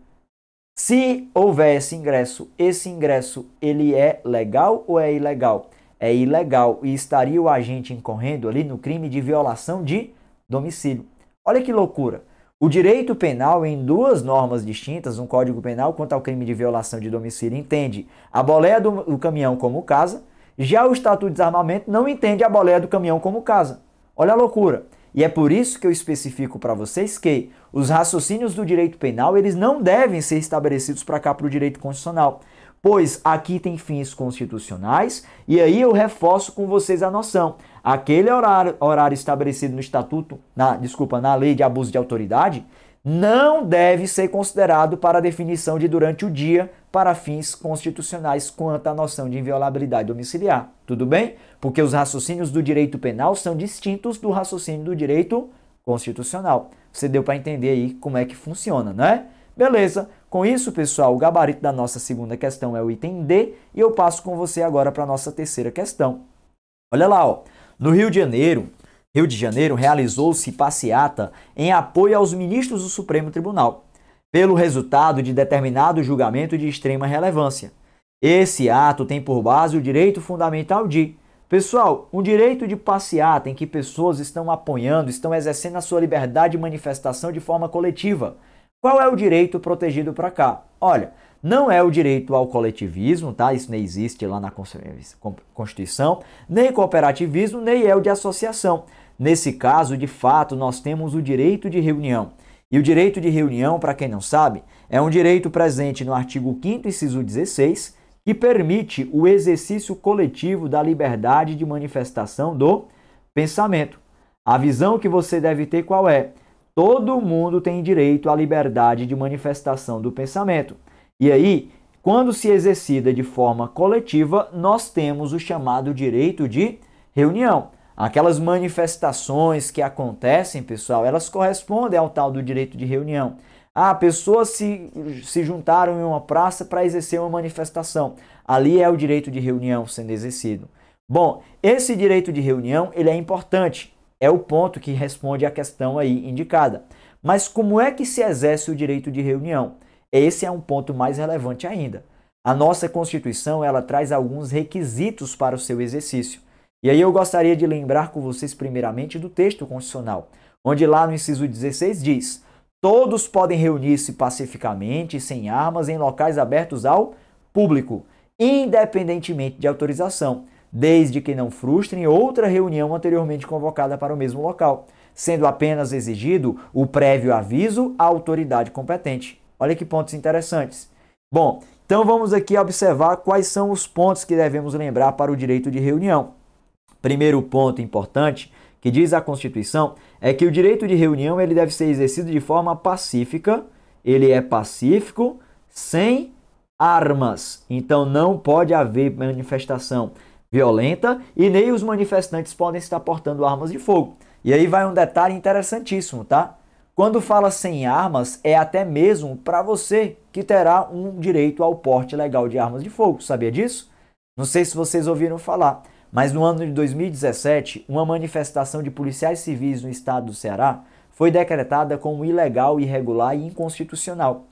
Se houver esse ingresso, esse ingresso ele é legal ou é ilegal? É ilegal e estaria o agente incorrendo ali no crime de violação de domicílio. Olha que loucura. O direito penal, em duas normas distintas, um código penal quanto ao crime de violação de domicílio, entende a boleia do, do caminhão como casa, já o Estatuto de Desarmamento não entende a boleia do caminhão como casa. Olha a loucura. E é por isso que eu especifico para vocês que os raciocínios do direito penal, eles não devem ser estabelecidos para cá para o direito constitucional, pois aqui tem fins constitucionais, e aí eu reforço com vocês a noção. Aquele horário, horário estabelecido no estatuto, na, desculpa, na lei de abuso de autoridade, não deve ser considerado para a definição de durante o dia para fins constitucionais quanto à noção de inviolabilidade domiciliar. Tudo bem? Porque os raciocínios do direito penal são distintos do raciocínio do direito constitucional. Você deu para entender aí como é que funciona, né? Beleza? Com isso, pessoal, o gabarito da nossa segunda questão é o item D e eu passo com você agora para a nossa terceira questão. Olha lá, ó. No Rio de Janeiro, Rio de Janeiro realizou-se passeata em apoio aos ministros do Supremo Tribunal, pelo resultado de determinado julgamento de extrema relevância. Esse ato tem por base o direito fundamental de. Pessoal, um direito de passeata em que pessoas estão apoiando, estão exercendo a sua liberdade de manifestação de forma coletiva. Qual é o direito protegido para cá? Olha, não é o direito ao coletivismo, tá? Isso nem existe lá na Constituição, nem cooperativismo, nem é o de associação. Nesse caso, de fato, nós temos o direito de reunião. E o direito de reunião, para quem não sabe, é um direito presente no artigo 5 inciso 16, que permite o exercício coletivo da liberdade de manifestação do pensamento. A visão que você deve ter qual é? Todo mundo tem direito à liberdade de manifestação do pensamento. E aí, quando se exercida de forma coletiva, nós temos o chamado direito de reunião. Aquelas manifestações que acontecem, pessoal, elas correspondem ao tal do direito de reunião. Ah, pessoas se, se juntaram em uma praça para exercer uma manifestação. Ali é o direito de reunião sendo exercido. Bom, esse direito de reunião ele é importante. É o ponto que responde à questão aí indicada. Mas como é que se exerce o direito de reunião? Esse é um ponto mais relevante ainda. A nossa Constituição ela traz alguns requisitos para o seu exercício. E aí eu gostaria de lembrar com vocês primeiramente do texto constitucional, onde lá no inciso 16 diz: todos podem reunir-se pacificamente, sem armas, em locais abertos ao público, independentemente de autorização, desde que não frustrem outra reunião anteriormente convocada para o mesmo local, sendo apenas exigido o prévio aviso à autoridade competente. Olha que pontos interessantes. Bom, então vamos aqui observar quais são os pontos que devemos lembrar para o direito de reunião. Primeiro ponto importante que diz a Constituição é que o direito de reunião ele deve ser exercido de forma pacífica, ele é pacífico, sem armas. Então não pode haver manifestação violenta e nem os manifestantes podem estar portando armas de fogo. E aí vai um detalhe interessantíssimo, tá? Quando fala sem armas, é até mesmo para você que terá um direito ao porte legal de armas de fogo. Sabia disso? Não sei se vocês ouviram falar. Mas no ano de 2017, uma manifestação de policiais civis no estado do Ceará foi decretada como ilegal, irregular e inconstitucional.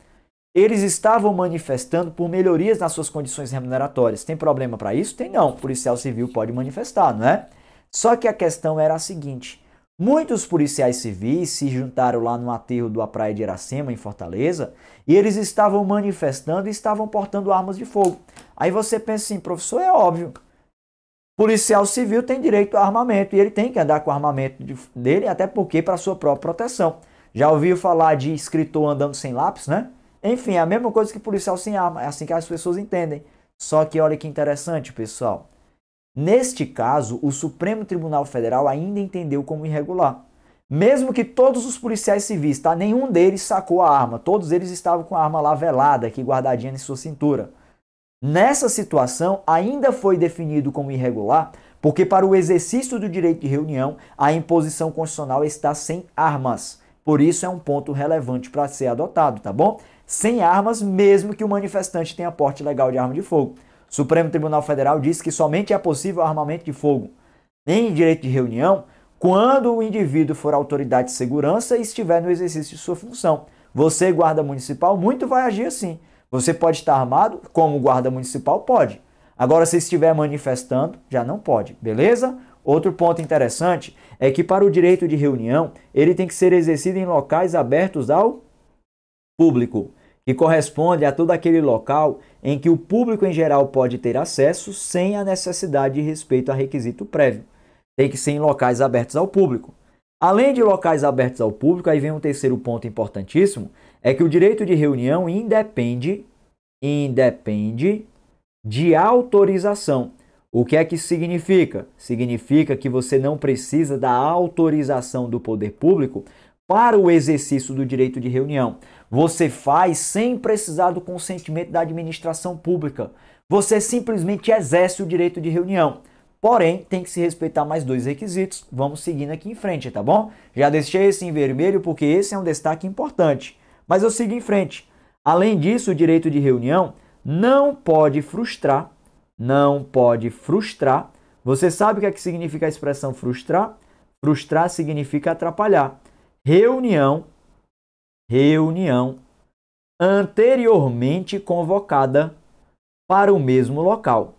Eles estavam manifestando por melhorias nas suas condições remuneratórias. Tem problema para isso? Tem não. O policial civil pode manifestar, não é? Só que a questão era a seguinte: Muitos policiais civis se juntaram lá no aterro da Praia de Iracema, em Fortaleza, e eles estavam manifestando e estavam portando armas de fogo. Aí você pensa assim, professor, é óbvio, policial civil tem direito ao armamento e ele tem que andar com o armamento dele, até porque para sua própria proteção. Já ouviu falar de escritor andando sem lápis, né? Enfim, é a mesma coisa que policial sem arma, é assim que as pessoas entendem. Só que olha que interessante, pessoal. Neste caso, o Supremo Tribunal Federal ainda entendeu como irregular. Mesmo que todos os policiais civis, tá? Nenhum deles sacou a arma, todos eles estavam com a arma lá velada, aqui guardadinha em sua cintura. Nessa situação, ainda foi definido como irregular, porque para o exercício do direito de reunião, a imposição constitucional está sem armas. Por isso é um ponto relevante para ser adotado, tá bom? Sem armas, mesmo que o manifestante tenha porte legal de arma de fogo. O Supremo Tribunal Federal diz que somente é possível armamento de fogo em direito de reunião quando o indivíduo for autoridade de segurança e estiver no exercício de sua função. Você, guarda municipal, muito vai agir assim. Você pode estar armado, como guarda municipal, pode. Agora, se estiver manifestando, já não pode, beleza? Outro ponto interessante é que para o direito de reunião, ele tem que ser exercido em locais abertos ao público, que corresponde a todo aquele local em que o público em geral pode ter acesso sem a necessidade de respeito a requisito prévio. Tem que ser em locais abertos ao público. Além de locais abertos ao público, aí vem um terceiro ponto importantíssimo, é que o direito de reunião independe, independe de autorização. O que é que significa? Significa que você não precisa da autorização do poder público para o exercício do direito de reunião. Você faz sem precisar do consentimento da administração pública. Você simplesmente exerce o direito de reunião. Porém, tem que se respeitar mais dois requisitos. Vamos seguindo aqui em frente, tá bom? Já deixei esse em vermelho porque esse é um destaque importante. Mas eu sigo em frente. Além disso, o direito de reunião não pode frustrar, não pode frustrar. Você sabe o que é que significa a expressão frustrar? Frustrar significa atrapalhar. Reunião, reunião anteriormente convocada para o mesmo local.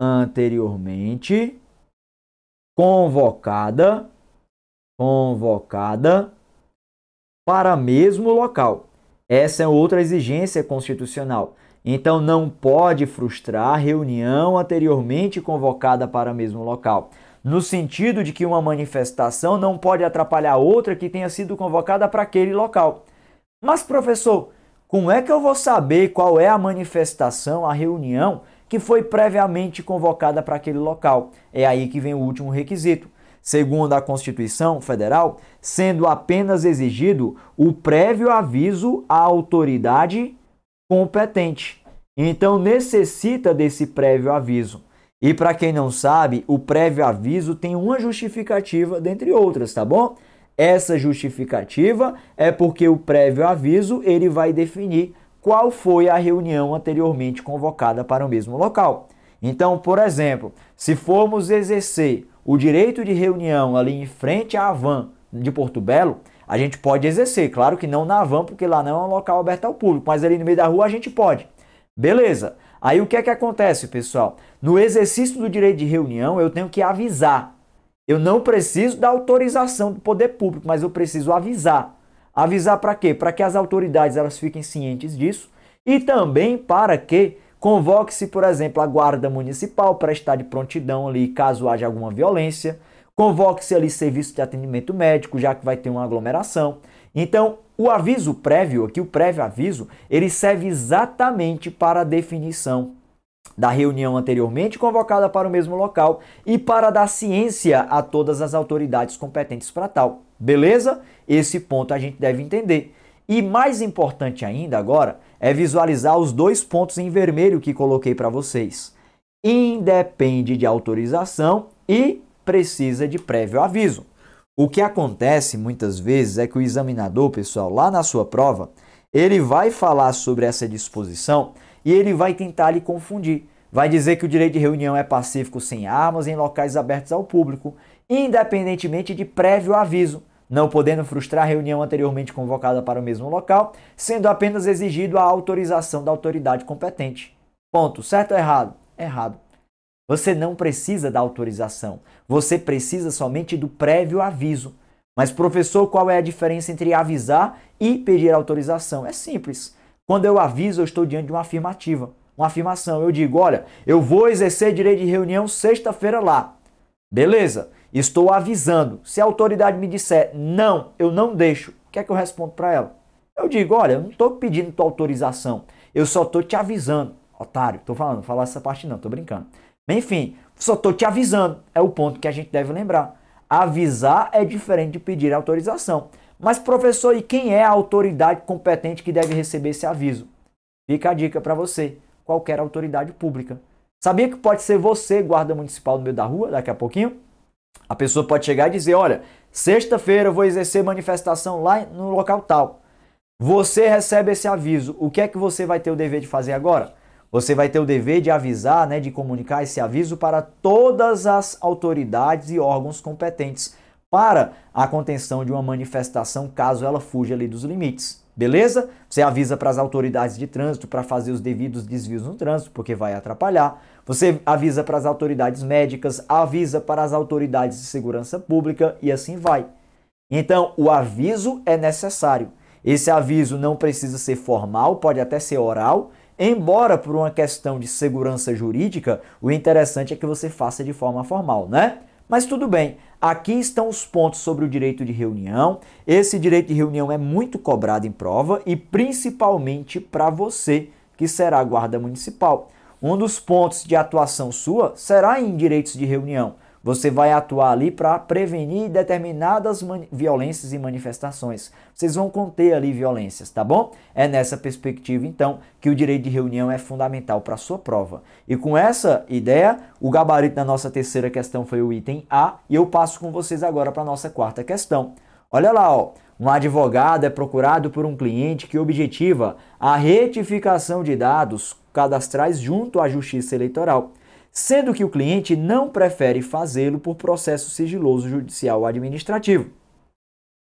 Anteriormente convocada, convocada para mesmo local. Essa é outra exigência constitucional. Então não pode frustrar reunião anteriormente convocada para mesmo local, no sentido de que uma manifestação não pode atrapalhar outra que tenha sido convocada para aquele local. Mas professor, como é que eu vou saber qual é a manifestação, a reunião que foi previamente convocada para aquele local? É aí que vem o último requisito segundo a Constituição Federal, sendo apenas exigido o prévio aviso à autoridade competente. Então necessita desse prévio aviso. E para quem não sabe, o prévio aviso tem uma justificativa, dentre outras, tá bom? Essa justificativa é porque o prévio aviso ele vai definir qual foi a reunião anteriormente convocada para o mesmo local. Então, por exemplo, se formos exercer o direito de reunião ali em frente à van de Porto Belo, a gente pode exercer. Claro que não na van, porque lá não é um local aberto ao público, mas ali no meio da rua a gente pode. Beleza. Aí o que é que acontece, pessoal? No exercício do direito de reunião, eu tenho que avisar. Eu não preciso da autorização do poder público, mas eu preciso avisar. Avisar para quê? Para que as autoridades elas fiquem cientes disso e também para que Convoque-se, por exemplo, a guarda municipal para estar de prontidão ali caso haja alguma violência. Convoque-se ali serviço de atendimento médico, já que vai ter uma aglomeração. Então, o aviso prévio, aqui o prévio aviso, ele serve exatamente para a definição da reunião anteriormente convocada para o mesmo local e para dar ciência a todas as autoridades competentes para tal. Beleza? Esse ponto a gente deve entender. E mais importante ainda agora é visualizar os dois pontos em vermelho que coloquei para vocês. Independe de autorização e precisa de prévio aviso. O que acontece muitas vezes é que o examinador, pessoal, lá na sua prova, ele vai falar sobre essa disposição e ele vai tentar lhe confundir. Vai dizer que o direito de reunião é pacífico sem armas em locais abertos ao público, independentemente de prévio aviso não podendo frustrar reunião anteriormente convocada para o mesmo local, sendo apenas exigido a autorização da autoridade competente. Ponto. Certo ou errado? Errado. Você não precisa da autorização. Você precisa somente do prévio aviso. Mas, professor, qual é a diferença entre avisar e pedir autorização? É simples. Quando eu aviso, eu estou diante de uma afirmativa, uma afirmação. Eu digo: olha, eu vou exercer direito de reunião sexta-feira lá. Beleza. Estou avisando. Se a autoridade me disser não, eu não deixo, o que é que eu respondo para ela? Eu digo: olha, eu não estou pedindo tua autorização, eu só estou te avisando. Otário, estou falando, não falar essa parte não, estou brincando. Enfim, só estou te avisando. É o ponto que a gente deve lembrar. Avisar é diferente de pedir autorização. Mas, professor, e quem é a autoridade competente que deve receber esse aviso? Fica a dica para você: qualquer autoridade pública. Sabia que pode ser você, guarda municipal no meio da rua, daqui a pouquinho? A pessoa pode chegar e dizer: olha, sexta-feira eu vou exercer manifestação lá no local tal. Você recebe esse aviso. O que é que você vai ter o dever de fazer agora? Você vai ter o dever de avisar, né, de comunicar esse aviso para todas as autoridades e órgãos competentes para a contenção de uma manifestação caso ela fuja ali dos limites. Beleza? Você avisa para as autoridades de trânsito para fazer os devidos desvios no trânsito, porque vai atrapalhar. Você avisa para as autoridades médicas, avisa para as autoridades de segurança pública e assim vai. Então, o aviso é necessário. Esse aviso não precisa ser formal, pode até ser oral. Embora por uma questão de segurança jurídica, o interessante é que você faça de forma formal, né? Mas tudo bem, aqui estão os pontos sobre o direito de reunião. Esse direito de reunião é muito cobrado em prova e principalmente para você que será guarda municipal. Um dos pontos de atuação sua será em direitos de reunião. Você vai atuar ali para prevenir determinadas violências e manifestações. Vocês vão conter ali violências, tá bom? É nessa perspectiva, então, que o direito de reunião é fundamental para a sua prova. E com essa ideia, o gabarito da nossa terceira questão foi o item A, e eu passo com vocês agora para a nossa quarta questão. Olha lá, ó. Um advogado é procurado por um cliente que objetiva a retificação de dados cadastrais junto à Justiça Eleitoral sendo que o cliente não prefere fazê-lo por processo sigiloso judicial ou administrativo.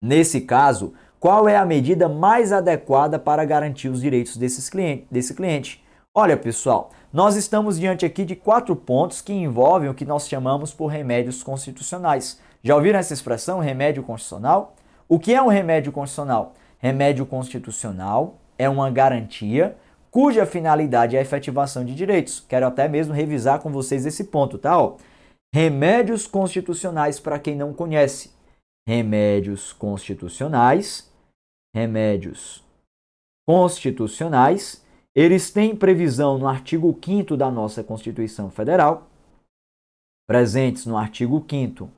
Nesse caso, qual é a medida mais adequada para garantir os direitos desses cliente, desse cliente? Olha, pessoal, nós estamos diante aqui de quatro pontos que envolvem o que nós chamamos por remédios constitucionais. Já ouviram essa expressão, remédio constitucional? O que é um remédio constitucional? Remédio constitucional é uma garantia cuja finalidade é a efetivação de direitos. Quero até mesmo revisar com vocês esse ponto, tá? Ó, remédios constitucionais para quem não conhece. Remédios constitucionais, remédios constitucionais, eles têm previsão no artigo 5 da nossa Constituição Federal, presentes no artigo 5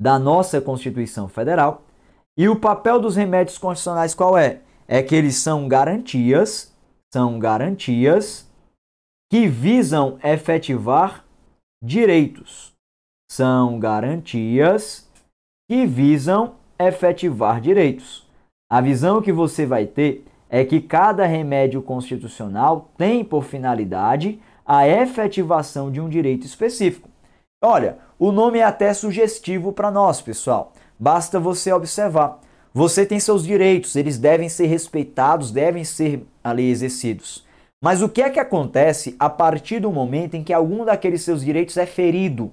da nossa Constituição Federal, e o papel dos remédios constitucionais qual é? É que eles são garantias são garantias que visam efetivar direitos. São garantias que visam efetivar direitos. A visão que você vai ter é que cada remédio constitucional tem por finalidade a efetivação de um direito específico. Olha, o nome é até sugestivo para nós, pessoal. Basta você observar. Você tem seus direitos, eles devem ser respeitados, devem ser ali exercidos. Mas o que é que acontece a partir do momento em que algum daqueles seus direitos é ferido?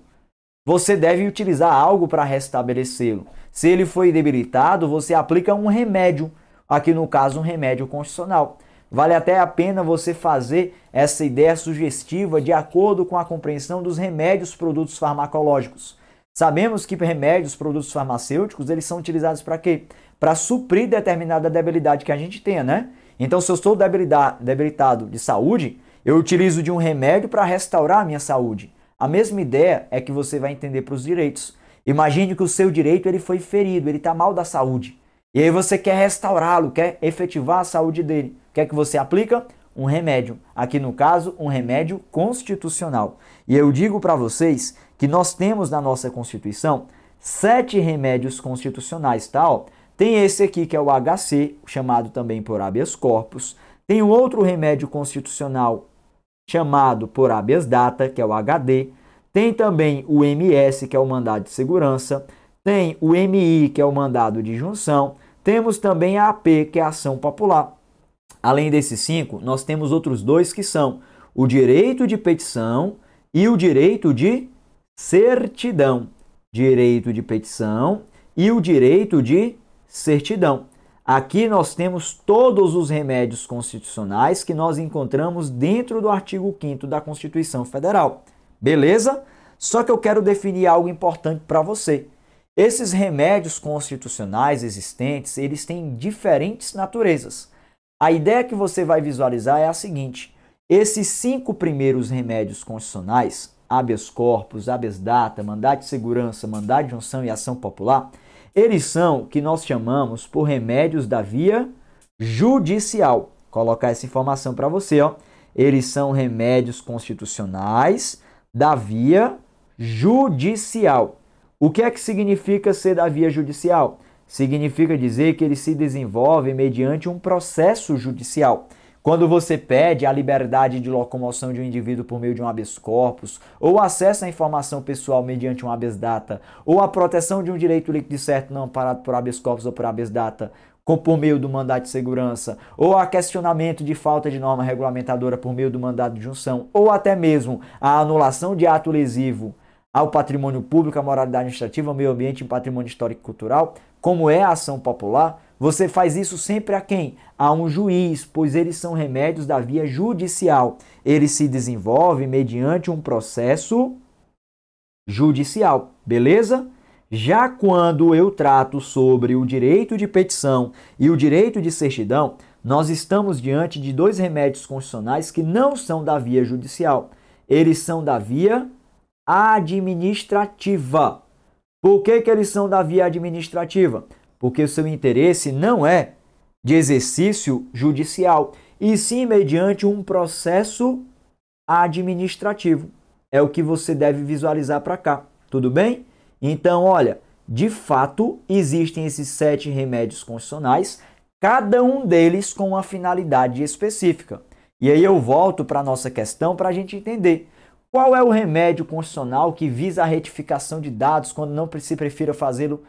Você deve utilizar algo para restabelecê-lo. Se ele foi debilitado, você aplica um remédio, aqui no caso, um remédio constitucional. Vale até a pena você fazer essa ideia sugestiva de acordo com a compreensão dos remédios produtos farmacológicos. Sabemos que remédios, produtos farmacêuticos, eles são utilizados para quê? Para suprir determinada debilidade que a gente tenha, né? Então, se eu estou debilitado de saúde, eu utilizo de um remédio para restaurar a minha saúde. A mesma ideia é que você vai entender para os direitos. Imagine que o seu direito ele foi ferido, ele está mal da saúde. E aí você quer restaurá-lo, quer efetivar a saúde dele. O que é que você aplica? Um remédio. Aqui no caso, um remédio constitucional. E eu digo para vocês que nós temos na nossa Constituição sete remédios constitucionais, tal. Tá? Tem esse aqui que é o HC, chamado também por habeas corpus. Tem um outro remédio constitucional chamado por habeas data, que é o HD. Tem também o MS, que é o mandado de segurança. Tem o MI, que é o mandado de junção. Temos também a AP, que é a ação popular. Além desses cinco, nós temos outros dois que são o direito de petição e o direito de certidão. Direito de petição e o direito de certidão. Aqui nós temos todos os remédios constitucionais que nós encontramos dentro do artigo 5 da Constituição Federal. Beleza? Só que eu quero definir algo importante para você. Esses remédios constitucionais existentes, eles têm diferentes naturezas. A ideia que você vai visualizar é a seguinte: esses cinco primeiros remédios constitucionais, habeas corpus, habeas data, mandado de segurança, mandado de junção e ação popular, eles são que nós chamamos por remédios da via judicial. Vou colocar essa informação para você, ó. Eles são remédios constitucionais da via judicial. O que é que significa ser da via judicial? Significa dizer que ele se desenvolve mediante um processo judicial. Quando você pede a liberdade de locomoção de um indivíduo por meio de um habeas corpus, ou acesso à informação pessoal mediante um habeas data, ou a proteção de um direito líquido e certo não amparado por habeas corpus ou por habeas data, por meio do mandato de segurança, ou a questionamento de falta de norma regulamentadora por meio do mandado de junção, ou até mesmo a anulação de ato lesivo ao patrimônio público, à moralidade administrativa, ao meio ambiente e patrimônio histórico e cultural, como é a ação popular, você faz isso sempre a quem? A um juiz, pois eles são remédios da via judicial. Ele se desenvolve mediante um processo judicial, beleza? Já quando eu trato sobre o direito de petição e o direito de certidão, nós estamos diante de dois remédios constitucionais que não são da via judicial. Eles são da via administrativa. Por que, que eles são da via administrativa? porque o seu interesse não é de exercício judicial, e sim mediante um processo administrativo. É o que você deve visualizar para cá, tudo bem? Então, olha, de fato, existem esses sete remédios constitucionais, cada um deles com uma finalidade específica. E aí eu volto para a nossa questão para a gente entender. Qual é o remédio constitucional que visa a retificação de dados quando não se prefira fazê-lo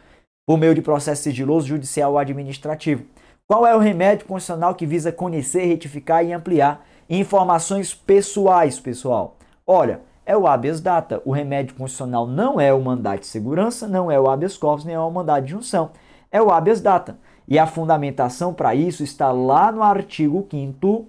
por meio de processo sigiloso, judicial ou administrativo. Qual é o remédio constitucional que visa conhecer, retificar e ampliar informações pessoais, pessoal? Olha, é o habeas data. O remédio constitucional não é o mandato de segurança, não é o habeas corpus, nem é o mandato de junção. É o habeas data. E a fundamentação para isso está lá no artigo 5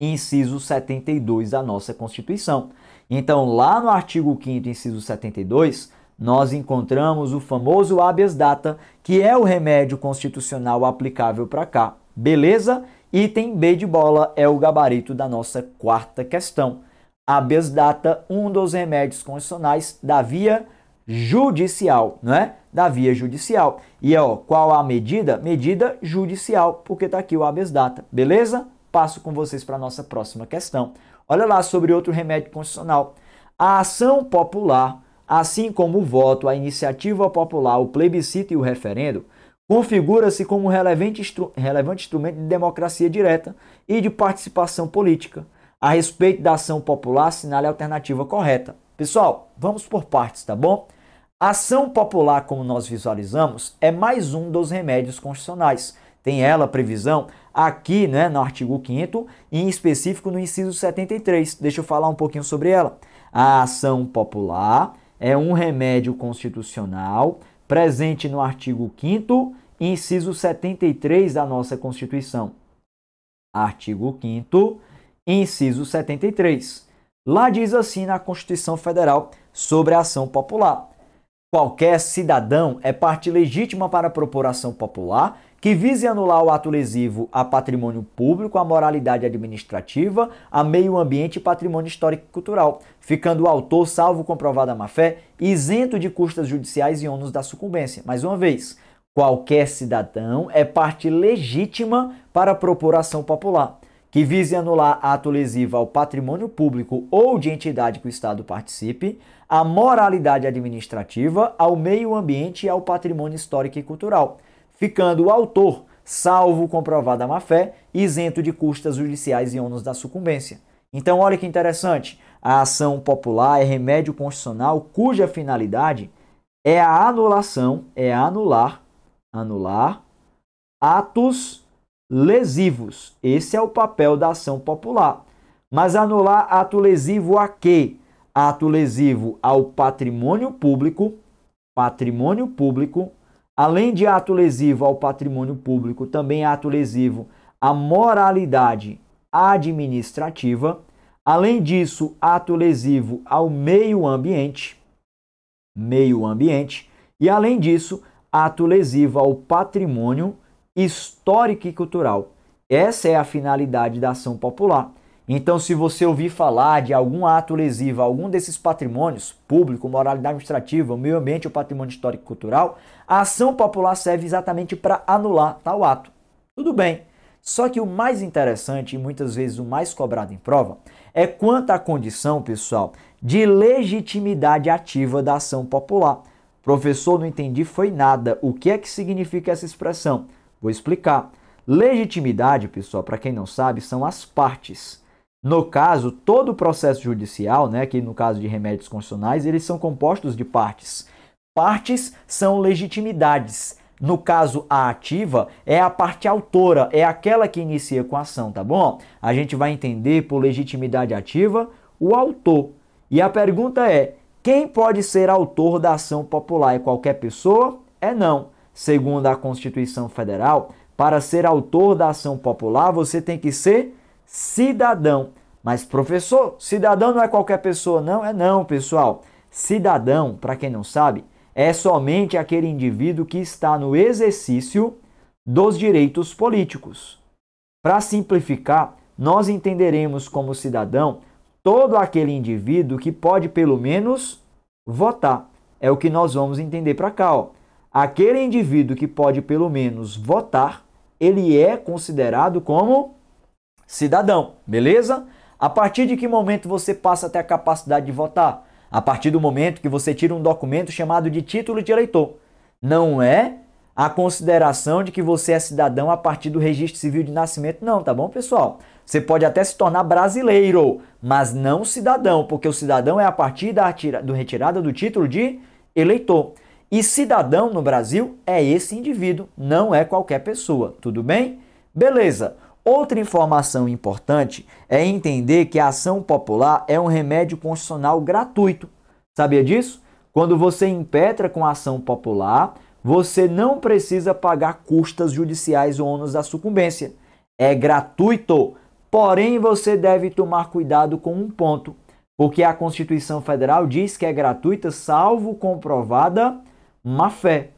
inciso 72 da nossa Constituição. Então, lá no artigo 5 inciso 72, nós encontramos o famoso habeas data, que é o remédio constitucional aplicável para cá. Beleza? Item B de bola é o gabarito da nossa quarta questão. Habeas data, um dos remédios constitucionais da via judicial, não é? Da via judicial. E ó, qual a medida? Medida judicial, porque está aqui o habeas data, beleza? Passo com vocês para a nossa próxima questão. Olha lá sobre outro remédio constitucional. A ação popular assim como o voto, a iniciativa popular, o plebiscito e o referendo, configura-se como um relevante, instru relevante instrumento de democracia direta e de participação política. A respeito da ação popular, assinale a alternativa correta. Pessoal, vamos por partes, tá bom? A ação popular, como nós visualizamos, é mais um dos remédios constitucionais. Tem ela previsão aqui né, no artigo 5 e em específico no inciso 73. Deixa eu falar um pouquinho sobre ela. A ação popular é um remédio constitucional presente no artigo 5 inciso 73 da nossa Constituição. Artigo 5 inciso 73. Lá diz assim na Constituição Federal sobre a ação popular: Qualquer cidadão é parte legítima para a proporção popular que vise anular o ato lesivo a patrimônio público, a moralidade administrativa, a meio ambiente e patrimônio histórico e cultural, ficando o autor, salvo comprovada má-fé, isento de custas judiciais e ônus da sucumbência. Mais uma vez, qualquer cidadão é parte legítima para a proporção popular que vise anular ato lesivo ao patrimônio público ou de entidade que o Estado participe, à moralidade administrativa, ao meio ambiente e ao patrimônio histórico e cultural, ficando o autor, salvo comprovada má-fé, isento de custas judiciais e ônus da sucumbência. Então, olha que interessante. A ação popular é remédio constitucional cuja finalidade é a anulação, é anular, anular atos lesivos. Esse é o papel da ação popular. Mas anular ato lesivo a quê? ato lesivo ao patrimônio público, patrimônio público, além de ato lesivo ao patrimônio público, também ato lesivo à moralidade administrativa, além disso, ato lesivo ao meio ambiente, meio ambiente, e além disso, ato lesivo ao patrimônio histórico e cultural. Essa é a finalidade da ação popular então, se você ouvir falar de algum ato lesivo a algum desses patrimônios, público, moralidade administrativa, meio ambiente ou patrimônio histórico e cultural, a ação popular serve exatamente para anular tal ato. Tudo bem. Só que o mais interessante e muitas vezes o mais cobrado em prova é quanto à condição, pessoal, de legitimidade ativa da ação popular. Professor, não entendi foi nada. O que é que significa essa expressão? Vou explicar. Legitimidade, pessoal, para quem não sabe, são as partes. No caso, todo o processo judicial, né, que no caso de remédios constitucionais, eles são compostos de partes. Partes são legitimidades. No caso, a ativa é a parte autora, é aquela que inicia com a ação, tá bom? A gente vai entender por legitimidade ativa o autor. E a pergunta é: quem pode ser autor da ação popular? É qualquer pessoa? É não. Segundo a Constituição Federal, para ser autor da ação popular, você tem que ser cidadão. Mas, professor, cidadão não é qualquer pessoa, não? É não, pessoal. Cidadão, para quem não sabe, é somente aquele indivíduo que está no exercício dos direitos políticos. Para simplificar, nós entenderemos como cidadão todo aquele indivíduo que pode, pelo menos, votar. É o que nós vamos entender para cá. Ó. Aquele indivíduo que pode, pelo menos, votar, ele é considerado como cidadão, beleza? A partir de que momento você passa a ter a capacidade de votar? A partir do momento que você tira um documento chamado de título de eleitor. Não é a consideração de que você é cidadão a partir do registro civil de nascimento, não, tá bom, pessoal? Você pode até se tornar brasileiro, mas não cidadão, porque o cidadão é a partir da do retirada do título de eleitor. E cidadão no Brasil é esse indivíduo, não é qualquer pessoa, tudo bem? Beleza. Outra informação importante é entender que a ação popular é um remédio constitucional gratuito. Sabia disso? Quando você impetra com a ação popular, você não precisa pagar custas judiciais ou ônus da sucumbência. É gratuito. Porém, você deve tomar cuidado com um ponto, porque a Constituição Federal diz que é gratuita, salvo comprovada má fé.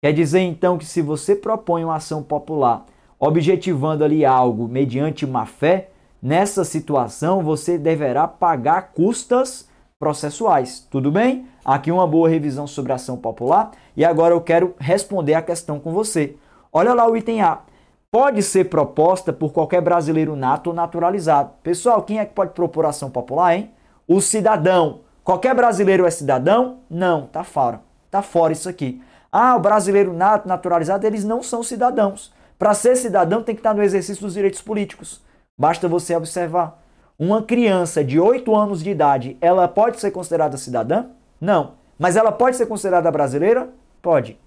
Quer dizer então que se você propõe uma ação popular objetivando ali algo mediante má fé, nessa situação você deverá pagar custas processuais. Tudo bem? Aqui uma boa revisão sobre ação popular. E agora eu quero responder a questão com você. Olha lá o item A. Pode ser proposta por qualquer brasileiro nato ou naturalizado. Pessoal, quem é que pode propor ação popular, hein? O cidadão. Qualquer brasileiro é cidadão? Não, tá fora. Tá fora isso aqui. Ah, o brasileiro nato, naturalizado, eles não são cidadãos. Para ser cidadão, tem que estar no exercício dos direitos políticos. Basta você observar. Uma criança de 8 anos de idade, ela pode ser considerada cidadã? Não. Mas ela pode ser considerada brasileira? Pode.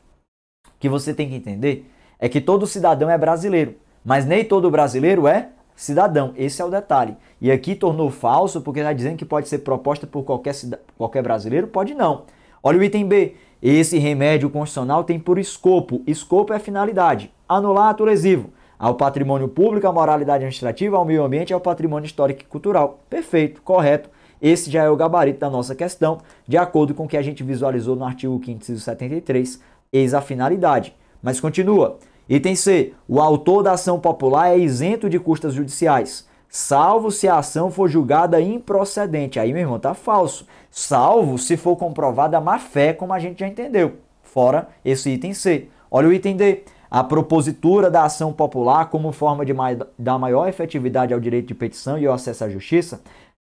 O que você tem que entender é que todo cidadão é brasileiro, mas nem todo brasileiro é cidadão. Esse é o detalhe. E aqui tornou falso porque está é dizendo que pode ser proposta por qualquer, qualquer brasileiro? Pode não. Olha o item B. Esse remédio constitucional tem por escopo, escopo é finalidade, anular ato lesivo ao patrimônio público, à moralidade administrativa, ao meio ambiente e ao patrimônio histórico e cultural. Perfeito, correto. Esse já é o gabarito da nossa questão, de acordo com o que a gente visualizou no artigo 573, eis a finalidade. Mas continua. Item C. O autor da ação popular é isento de custas judiciais, salvo se a ação for julgada improcedente. Aí, meu irmão, tá falso salvo se for comprovada a má fé, como a gente já entendeu, fora esse item C. Olha o item D. A propositura da ação popular como forma de dar maior efetividade ao direito de petição e ao acesso à justiça,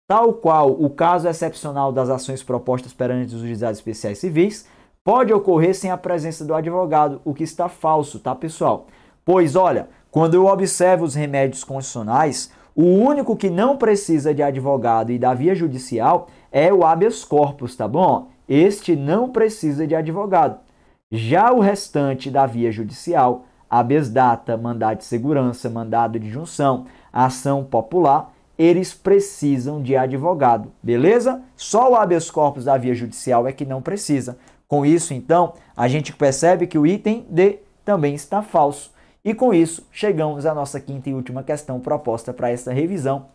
tal qual o caso excepcional das ações propostas perante os juizados especiais civis, pode ocorrer sem a presença do advogado, o que está falso, tá, pessoal? Pois olha, quando eu observo os remédios constitucionais, o único que não precisa de advogado e da via judicial é o habeas corpus, tá bom? Este não precisa de advogado. Já o restante da via judicial, habeas data, mandado de segurança, mandado de junção, ação popular, eles precisam de advogado, beleza? Só o habeas corpus da via judicial é que não precisa. Com isso, então, a gente percebe que o item D também está falso. E com isso, chegamos à nossa quinta e última questão proposta para esta revisão,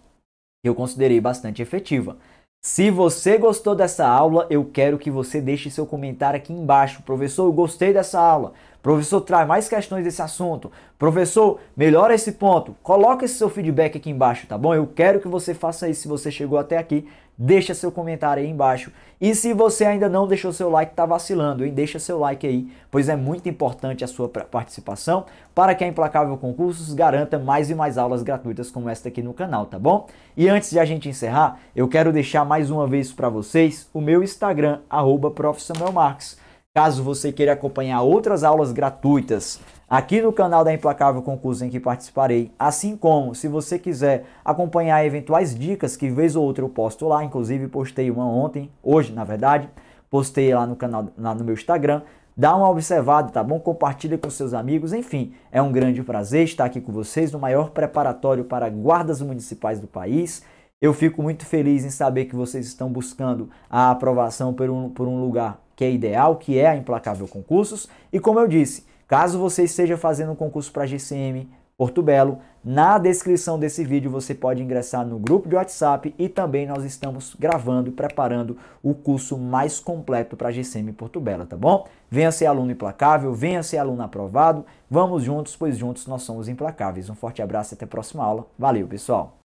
que eu considerei bastante efetiva. Se você gostou dessa aula, eu quero que você deixe seu comentário aqui embaixo. Professor, eu gostei dessa aula. Professor, traz mais questões desse assunto. Professor, melhora esse ponto. Coloque esse seu feedback aqui embaixo, tá bom? Eu quero que você faça isso se você chegou até aqui. Deixa seu comentário aí embaixo. E se você ainda não deixou seu like, tá vacilando, hein? Deixa seu like aí, pois é muito importante a sua participação para que a Implacável Concursos garanta mais e mais aulas gratuitas como esta aqui no canal, tá bom? E antes de a gente encerrar, eu quero deixar mais uma vez para vocês o meu Instagram, arroba Caso você queira acompanhar outras aulas gratuitas aqui no canal da Implacável Concurso em que participarei, assim como se você quiser acompanhar eventuais dicas que vez ou outra eu posto lá, inclusive postei uma ontem, hoje na verdade, postei lá no canal, lá no meu Instagram, dá uma observada, tá bom? Compartilha com seus amigos, enfim, é um grande prazer estar aqui com vocês no maior preparatório para guardas municipais do país. Eu fico muito feliz em saber que vocês estão buscando a aprovação por um, por um lugar que é ideal, que é a Implacável Concursos. E como eu disse, Caso você esteja fazendo um concurso para GCM Porto Belo, na descrição desse vídeo você pode ingressar no grupo de WhatsApp e também nós estamos gravando e preparando o curso mais completo para GCM Porto Belo, tá bom? Venha ser aluno implacável, venha ser aluno aprovado. Vamos juntos, pois juntos nós somos implacáveis. Um forte abraço e até a próxima aula. Valeu, pessoal!